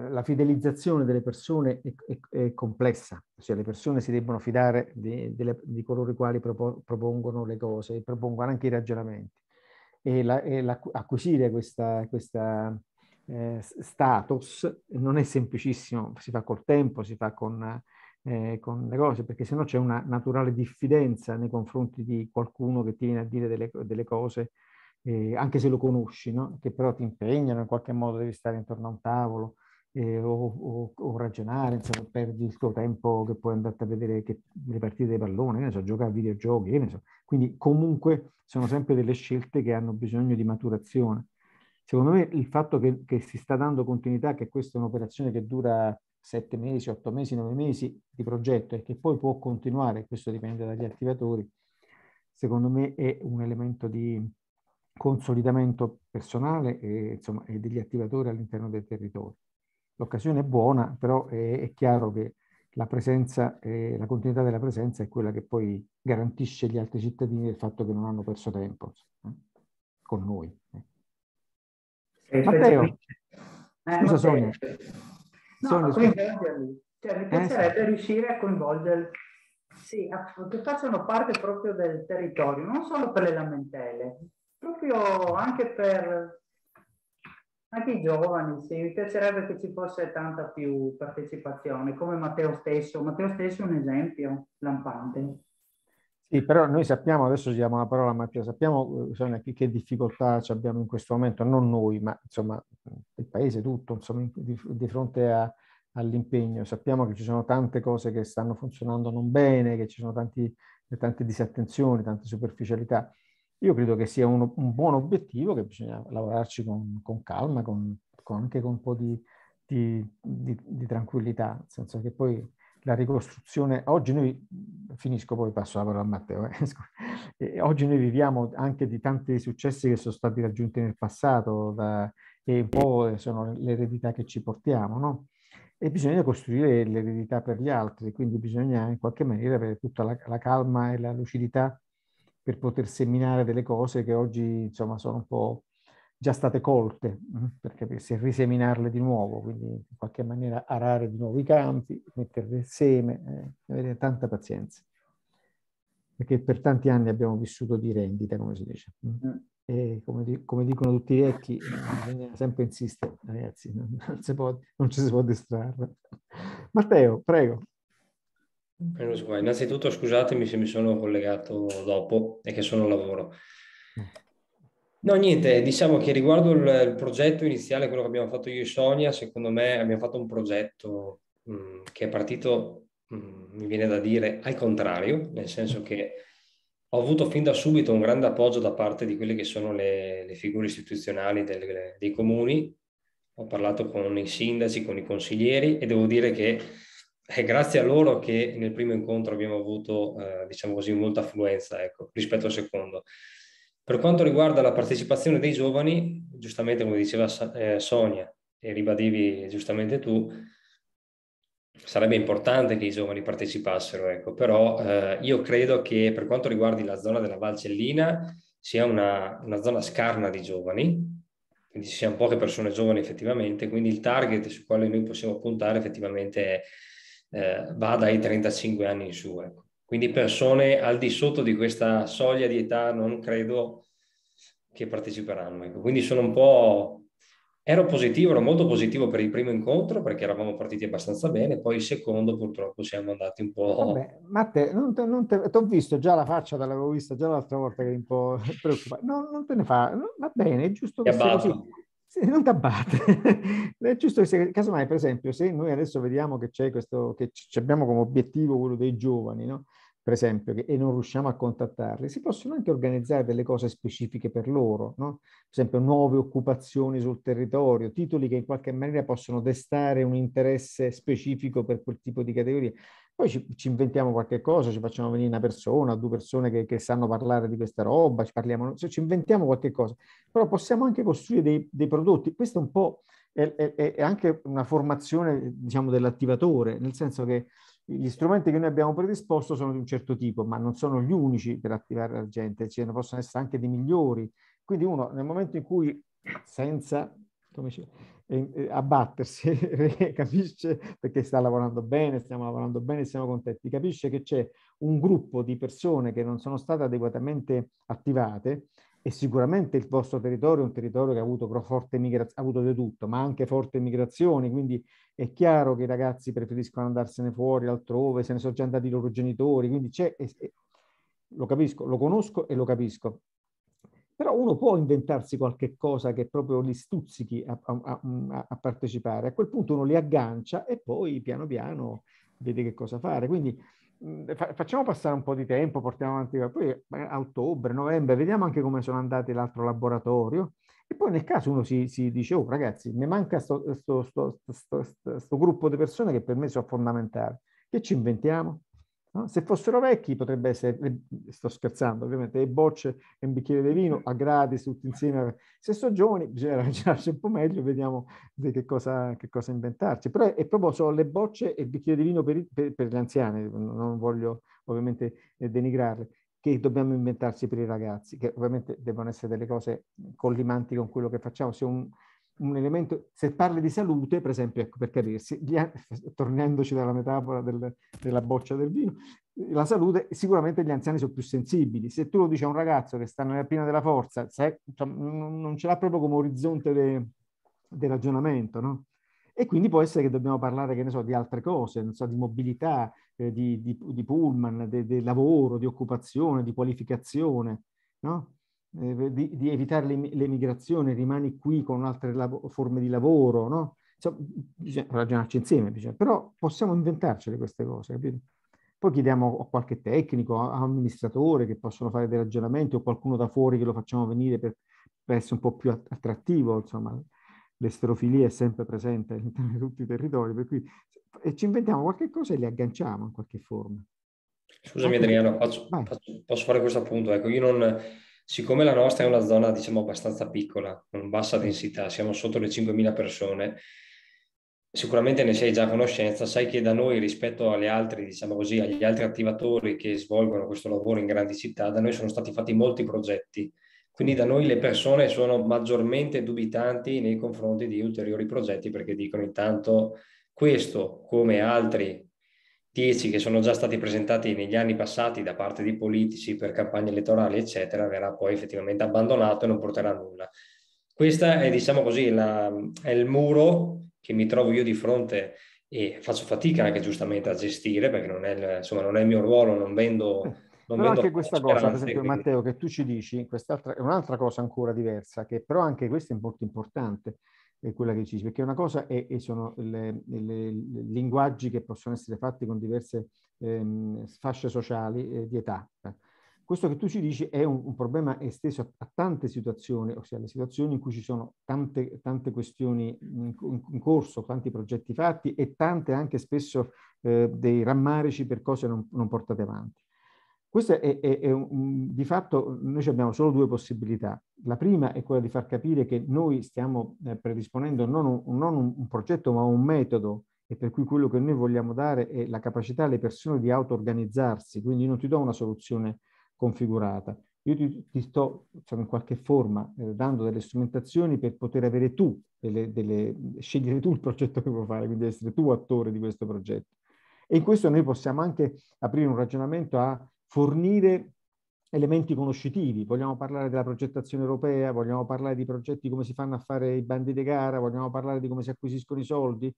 la fidelizzazione delle persone è, è, è, complessa, cioè le persone si debbono fidare di, di, di coloro i quali propo, propongono le cose propongono anche i ragionamenti. E, la, e la, acquisire questo eh, status non è semplicissimo, si fa col tempo, si fa con eh, con le cose, perché sennò c'è una naturale diffidenza nei confronti di qualcuno che ti viene a dire delle, delle cose, eh, anche se lo conosci, no? che però ti impegnano in qualche modo, devi stare intorno a un tavolo eh, o, o, o, ragionare, insomma, perdi il tuo tempo che puoi andare a vedere che, le partite dei palloni, ne so, giocare a videogiochi, ne so. quindi comunque sono sempre delle scelte che hanno bisogno di maturazione. Secondo me il fatto che, che si sta dando continuità, che questa è un'operazione che dura sette mesi, otto mesi, nove mesi di progetto e che poi può continuare, questo dipende dagli attivatori, secondo me è un elemento di consolidamento personale e, insomma, e degli attivatori all'interno del territorio. L'occasione è buona, però è, è chiaro che la presenza, eh, la continuità della presenza è quella che poi garantisce agli altri cittadini il fatto che non hanno perso tempo eh, con noi. Eh. Matteo, eh, scusa Sonia sono no, coinvolgerli. Cioè, mi eh, piacerebbe eh, riuscire a coinvolgere, Sì, a, che facciano parte proprio del territorio, non solo per le lamentele, proprio anche per anche i giovani. Sì, mi piacerebbe che ci fosse tanta più partecipazione, come Matteo stesso. Matteo stesso è un esempio lampante. Sì, però noi sappiamo, adesso diamo la parola a mafia, sappiamo eh, Sonia, che, che, difficoltà abbiamo in questo momento, non noi, ma insomma il paese tutto, insomma, di, di fronte a, all'impegno. Sappiamo che ci sono tante cose che stanno funzionando non bene, che ci sono tanti, tante disattenzioni, tante superficialità. Io credo che sia un, un buon obiettivo che bisogna lavorarci con, con calma, con, con anche con un po' di, di, di, di tranquillità, nel senso che poi la ricostruzione, oggi noi, finisco poi passo la parola a Matteo, eh? <laughs> oggi noi viviamo anche di tanti successi che sono stati raggiunti nel passato da, e un po' sono l'eredità che ci portiamo, no? E bisogna costruire l'eredità per gli altri, quindi bisogna in qualche maniera avere tutta la, la calma e la lucidità per poter seminare delle cose che oggi insomma sono un po' già state colte, mm, per capirsi, riseminarle di nuovo, quindi in qualche maniera arare di nuovo i campi, metterle il seme, eh, avere tanta pazienza. Perché per tanti anni abbiamo vissuto di rendita, come si dice. Mm. Mm. E come, come dicono tutti i vecchi, eh, bisogna sempre insistere, ragazzi, non, non, può, non ci si può distrarre. Matteo, prego. Innanzitutto scusatemi se mi sono collegato dopo e che sono al lavoro. Eh. No, niente, diciamo che riguardo il, il, progetto iniziale, quello che abbiamo fatto io e Sonia, secondo me abbiamo fatto un progetto mh, mm, che è partito, mh, mm, mi viene da dire, al contrario, nel senso che ho avuto fin da subito un grande appoggio da parte di quelle che sono le, le figure istituzionali del, dei comuni. Ho parlato con i sindaci, con i consiglieri e devo dire che è grazie a loro che nel primo incontro abbiamo avuto, eh, diciamo così, molta affluenza ecco, rispetto al secondo per quanto riguarda la partecipazione dei giovani, giustamente come diceva eh, Sonia e ribadivi giustamente tu, sarebbe importante che i giovani partecipassero, ecco. però eh, io credo che per quanto riguardi la zona della Valcellina sia una, una zona scarna di giovani, quindi ci siano poche persone giovani effettivamente, quindi il target su quale noi possiamo puntare effettivamente eh, va dai 35 anni in su. Ecco. Quindi persone al di sotto di questa soglia di età non credo che parteciperanno. Ecco. Quindi sono un po'... Ero positivo, ero molto positivo per il primo incontro perché eravamo partiti abbastanza bene, poi il secondo purtroppo siamo andati un po'... Vabbè, Matte, non te, non te, ho visto già la faccia, te l'avevo vista già l'altra volta che un po' <laughs> preoccupato. No, non te ne fa, va bene, <laughs> è giusto che sia così. Sì, non ti abbatte. è giusto che se, casomai, per esempio, se noi adesso vediamo che c'è questo, che abbiamo come obiettivo quello dei giovani, no? per esempio, che, e non riusciamo a contattarli, si possono anche organizzare delle cose specifiche per loro, no? per esempio nuove occupazioni sul territorio, titoli che in qualche maniera possono destare un interesse specifico per quel tipo di categorie. Poi ci, ci inventiamo qualche cosa, ci facciamo venire una persona, due persone che, che sanno parlare di questa roba, ci, parliamo, cioè, ci inventiamo qualche cosa, però possiamo anche costruire dei, dei prodotti. Questo è un po' è, è, è anche una formazione diciamo, dell'attivatore, nel senso che gli strumenti che noi abbiamo predisposto sono di un certo tipo, ma non sono gli unici per attivare l'argente, ce ne possono essere anche di migliori. Quindi uno nel momento in cui senza dice, eh, eh abbattersi, <laughs> capisce perché sta lavorando bene, stiamo lavorando bene, siamo contenti, capisce che c'è un gruppo di persone che non sono state adeguatamente attivate e sicuramente il vostro territorio è un territorio che ha avuto, forte migrazione, ha avuto di tutto, ma anche forte migrazione, quindi è chiaro che i ragazzi preferiscono andarsene fuori altrove, se ne sono già andati i loro genitori, quindi c'è, lo capisco, lo conosco e lo capisco. Però uno può inventarsi qualche cosa che proprio li stuzzichi a, a, a, a partecipare. A quel punto uno li aggancia e poi piano piano vede che cosa fare. Quindi mm, facciamo passare un po' di tempo, portiamo avanti, poi eh, a ottobre, novembre, vediamo anche come sono andati l'altro laboratorio, e poi nel caso uno si, si dice, oh ragazzi, mi manca questo gruppo di persone che per me sono fondamentali, che ci inventiamo? No? Se fossero vecchi potrebbe essere, eh, sto scherzando ovviamente, le bocce e un bicchiere di vino a gratis tutti insieme. Se sono giovani bisogna <laughs> arrangiarci un po' meglio, vediamo che cosa, che cosa, inventarci. Però è proprio solo le bocce e il bicchiere di vino per, per, per gli anziani, non voglio ovviamente denigrarle che dobbiamo inventarsi per i ragazzi, che ovviamente devono essere delle cose collimanti con quello che facciamo. Se, un, un elemento, se parli di salute, per esempio, ecco, per capirsi, gli, <laughs> tornandoci dalla metafora del, della boccia del vino, la salute, sicuramente gli anziani sono più sensibili. Se tu lo dici a un ragazzo che sta nella piena della forza, se, cioè, non, non ce l'ha proprio come orizzonte del de ragionamento, no? E quindi può essere che dobbiamo parlare, che ne so, di altre cose, so, di mobilità, eh, di, di, di, pullman, di lavoro, di occupazione, di qualificazione, no? eh, di, di, evitare l'emigrazione, rimani qui con altre lav- forme di lavoro, no? Insomma, bisogna ragionarci insieme, bisogna. però possiamo inventarcele queste cose, capito? Poi chiediamo a qualche tecnico, a un amministratore che possono fare dei ragionamenti o qualcuno da fuori che lo facciamo venire per, per essere un po' più attrattivo, insomma l'esterofilia è sempre presente in tutti i territori, per cui ci inventiamo qualche cosa e li agganciamo in qualche forma. Scusami Adriano, faccio, faccio, posso fare questo appunto? Ecco, io non, siccome la nostra è una zona diciamo abbastanza piccola, con bassa densità, siamo sotto le 5.000 persone, sicuramente ne sei già a conoscenza, sai che da noi rispetto alle altre, diciamo così, agli altri attivatori che svolgono questo lavoro in grandi città, da noi sono stati fatti molti progetti quindi da noi le persone sono maggiormente dubitanti nei confronti di ulteriori progetti perché dicono intanto questo, come altri dieci che sono già stati presentati negli anni passati da parte di politici per campagne elettorali, eccetera, verrà poi effettivamente abbandonato e non porterà a nulla. Questo è, diciamo così, la, è il muro che mi trovo io di fronte e faccio fatica anche giustamente a gestire perché non è, insomma, non è il mio ruolo, non vendo mm. Però anche questa cosa, per esempio Matteo, che tu ci dici, è un'altra cosa ancora diversa, che però anche questa è molto importante, è quella che ci dici, perché una cosa è, sono i linguaggi che possono essere fatti con diverse ehm, fasce sociali eh, di età. Questo che tu ci dici è un, un problema esteso a, a, tante situazioni, ossia le situazioni in cui ci sono tante, tante questioni in, in, in, corso, tanti progetti fatti e tante anche spesso eh, dei rammarici per cose non, non portate avanti. Questo è, è, è un, di fatto, noi abbiamo solo due possibilità. La prima è quella di far capire che noi stiamo eh, predisponendo non un, non un progetto ma un metodo e per cui quello che noi vogliamo dare è la capacità alle persone di auto-organizzarsi, quindi non ti do una soluzione configurata. Io ti, ti sto diciamo, in qualche forma eh, dando delle strumentazioni per poter avere tu, delle, delle, scegliere tu il progetto che vuoi fare, quindi essere tu attore di questo progetto. E in questo noi possiamo anche aprire un ragionamento a fornire elementi conoscitivi, vogliamo parlare della progettazione europea, vogliamo parlare di progetti come si fanno a fare i bandi di gara, vogliamo parlare di come si acquisiscono i soldi,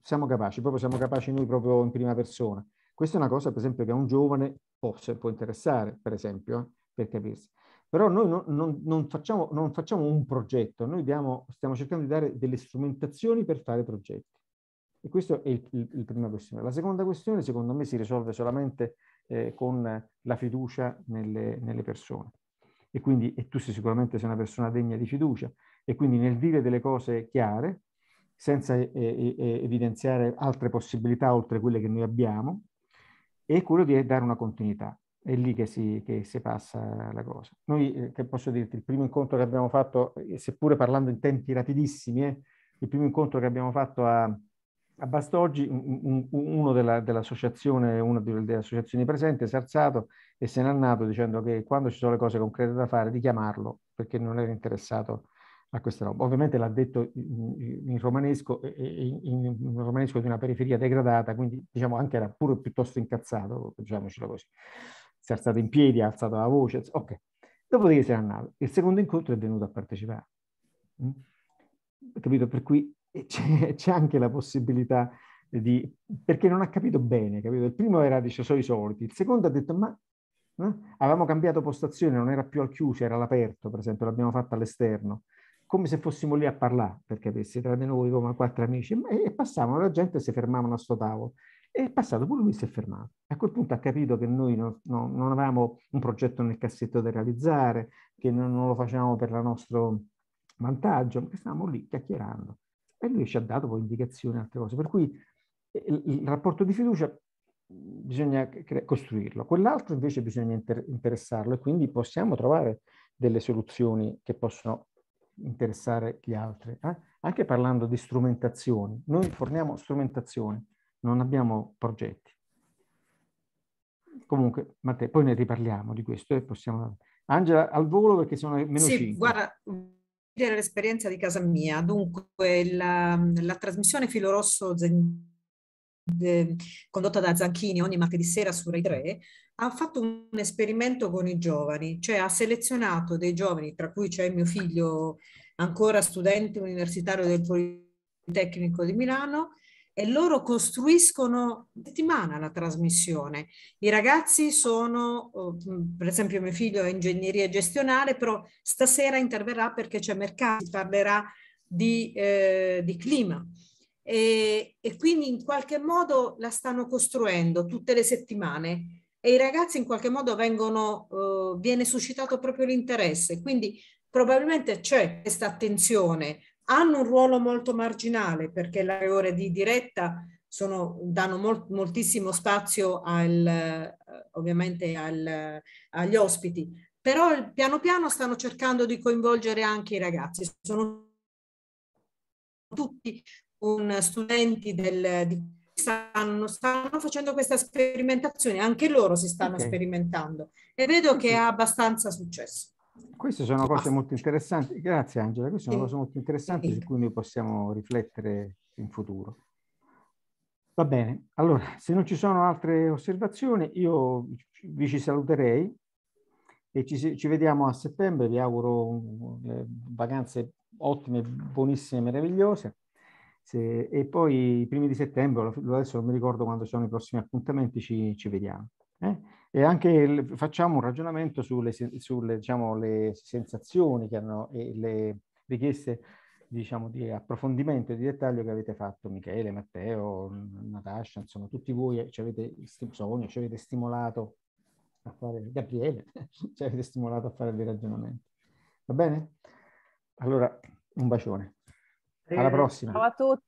siamo capaci, proprio siamo capaci noi proprio in prima persona. Questa è una cosa, per esempio, che a un giovane può, può interessare, per esempio, eh, per capirsi. Però noi non, non, non, facciamo, non facciamo, un progetto, noi diamo, stiamo cercando di dare delle strumentazioni per fare progetti. E questa è la prima questione. La seconda questione, secondo me, si risolve solamente eh, con la fiducia nelle, nelle persone. E quindi e tu sei sicuramente sei una persona degna di fiducia. E quindi nel dire delle cose chiare, senza eh, eh, eh evidenziare altre possibilità oltre quelle che noi abbiamo, è quello di dare una continuità. È lì che si, che si passa la cosa. Noi, eh, che posso dirti, il primo incontro che abbiamo fatto, seppure parlando in tempi rapidissimi, il primo incontro che abbiamo fatto a, a Bastoggi un, un, uno della, dell'associazione, una delle associazioni presenti, Sarzato, e se n'è andato dicendo che quando ci sono le cose concrete da fare di chiamarlo perché non era interessato a questa roba. Ovviamente l'ha detto in, in romanesco, in, in romanesco di una periferia degradata, quindi diciamo anche era pure piuttosto incazzato, diciamocelo così. Si è alzato in piedi, ha alzato la voce, ok. Dopodiché se n'è andato. Il secondo incontro è venuto a partecipare. Mm? Capito? Per cui e c'è, <laughs> c'è anche la possibilità di... perché non ha capito bene, capito? Il primo era, dice, sono i soliti, il secondo ha detto, ma no? Eh, avevamo cambiato postazione, non era più al chiuso, era all'aperto, per esempio, l'abbiamo fatto all'esterno, come se fossimo lì a parlare, per capirsi, tra di noi come quattro amici, ma, e passavano la gente si fermavano a sto tavolo. E è passato pure lui si è fermato. A quel punto ha capito che noi no, no, non avevamo un progetto nel cassetto da realizzare, che non, non lo facevamo per il nostro vantaggio, che stavamo lì chiacchierando. E lui ci ha dato poi indicazioni e altre cose. Per cui eh, il, il rapporto di fiducia bisogna costruirlo, quell'altro invece bisogna inter- interessarlo e quindi possiamo trovare delle soluzioni che possono interessare gli altri, eh? anche parlando di strumentazioni. Noi forniamo strumentazioni, non abbiamo progetti. Comunque, Matteo, poi ne riparliamo di questo e possiamo... Angela, al volo perché sono meno sì, 5. Guarda, l'esperienza di casa mia. Dunque, la, la trasmissione Filo Rosso de, condotta da Zanchini ogni martedì sera su Rai 3 ha fatto un esperimento con i giovani, cioè ha selezionato dei giovani, tra cui c'è mio figlio ancora studente universitario del Politecnico di Milano, e loro costruiscono settimana la trasmissione. I ragazzi sono, oh, per esempio mio figlio è ingegneria gestionale, però stasera interverrà perché c'è mercato, si parlerà di, eh, di clima. E, e quindi in qualche modo la stanno costruendo tutte le settimane e i ragazzi in qualche modo vengono, eh, viene suscitato proprio l'interesse. Quindi probabilmente c'è questa attenzione hanno un ruolo molto marginale perché le ore di diretta sono, danno molt, moltissimo spazio al, eh, ovviamente al, agli ospiti, però piano piano stanno cercando di coinvolgere anche i ragazzi. Sono tutti un, studenti del, di Stanno, stanno, facendo questa sperimentazione, anche loro si stanno okay. sperimentando e vedo che ha abbastanza successo. Queste sono cose molto interessanti, grazie Angela, queste sono cose molto interessanti su cui noi possiamo riflettere in futuro. Va bene, allora se non ci sono altre osservazioni io vi ci saluterei e ci, ci vediamo a settembre, vi auguro eh, vacanze ottime, buonissime, meravigliose se, e poi i primi di settembre, adesso non mi ricordo quando sono i prossimi appuntamenti, ci, ci vediamo. Eh? E anche facciamo un ragionamento sulle, sulle diciamo, sensazioni che hanno e le richieste diciamo, di approfondimento e di dettaglio che avete fatto Michele, Matteo, Natascia, insomma tutti voi ci avete, sogno, ci avete stimolato a fare, Gabriele, <laughs> ci avete stimolato a fare dei ragionamenti. Va bene? Allora, un bacione. Alla prossima. Ciao a tutti.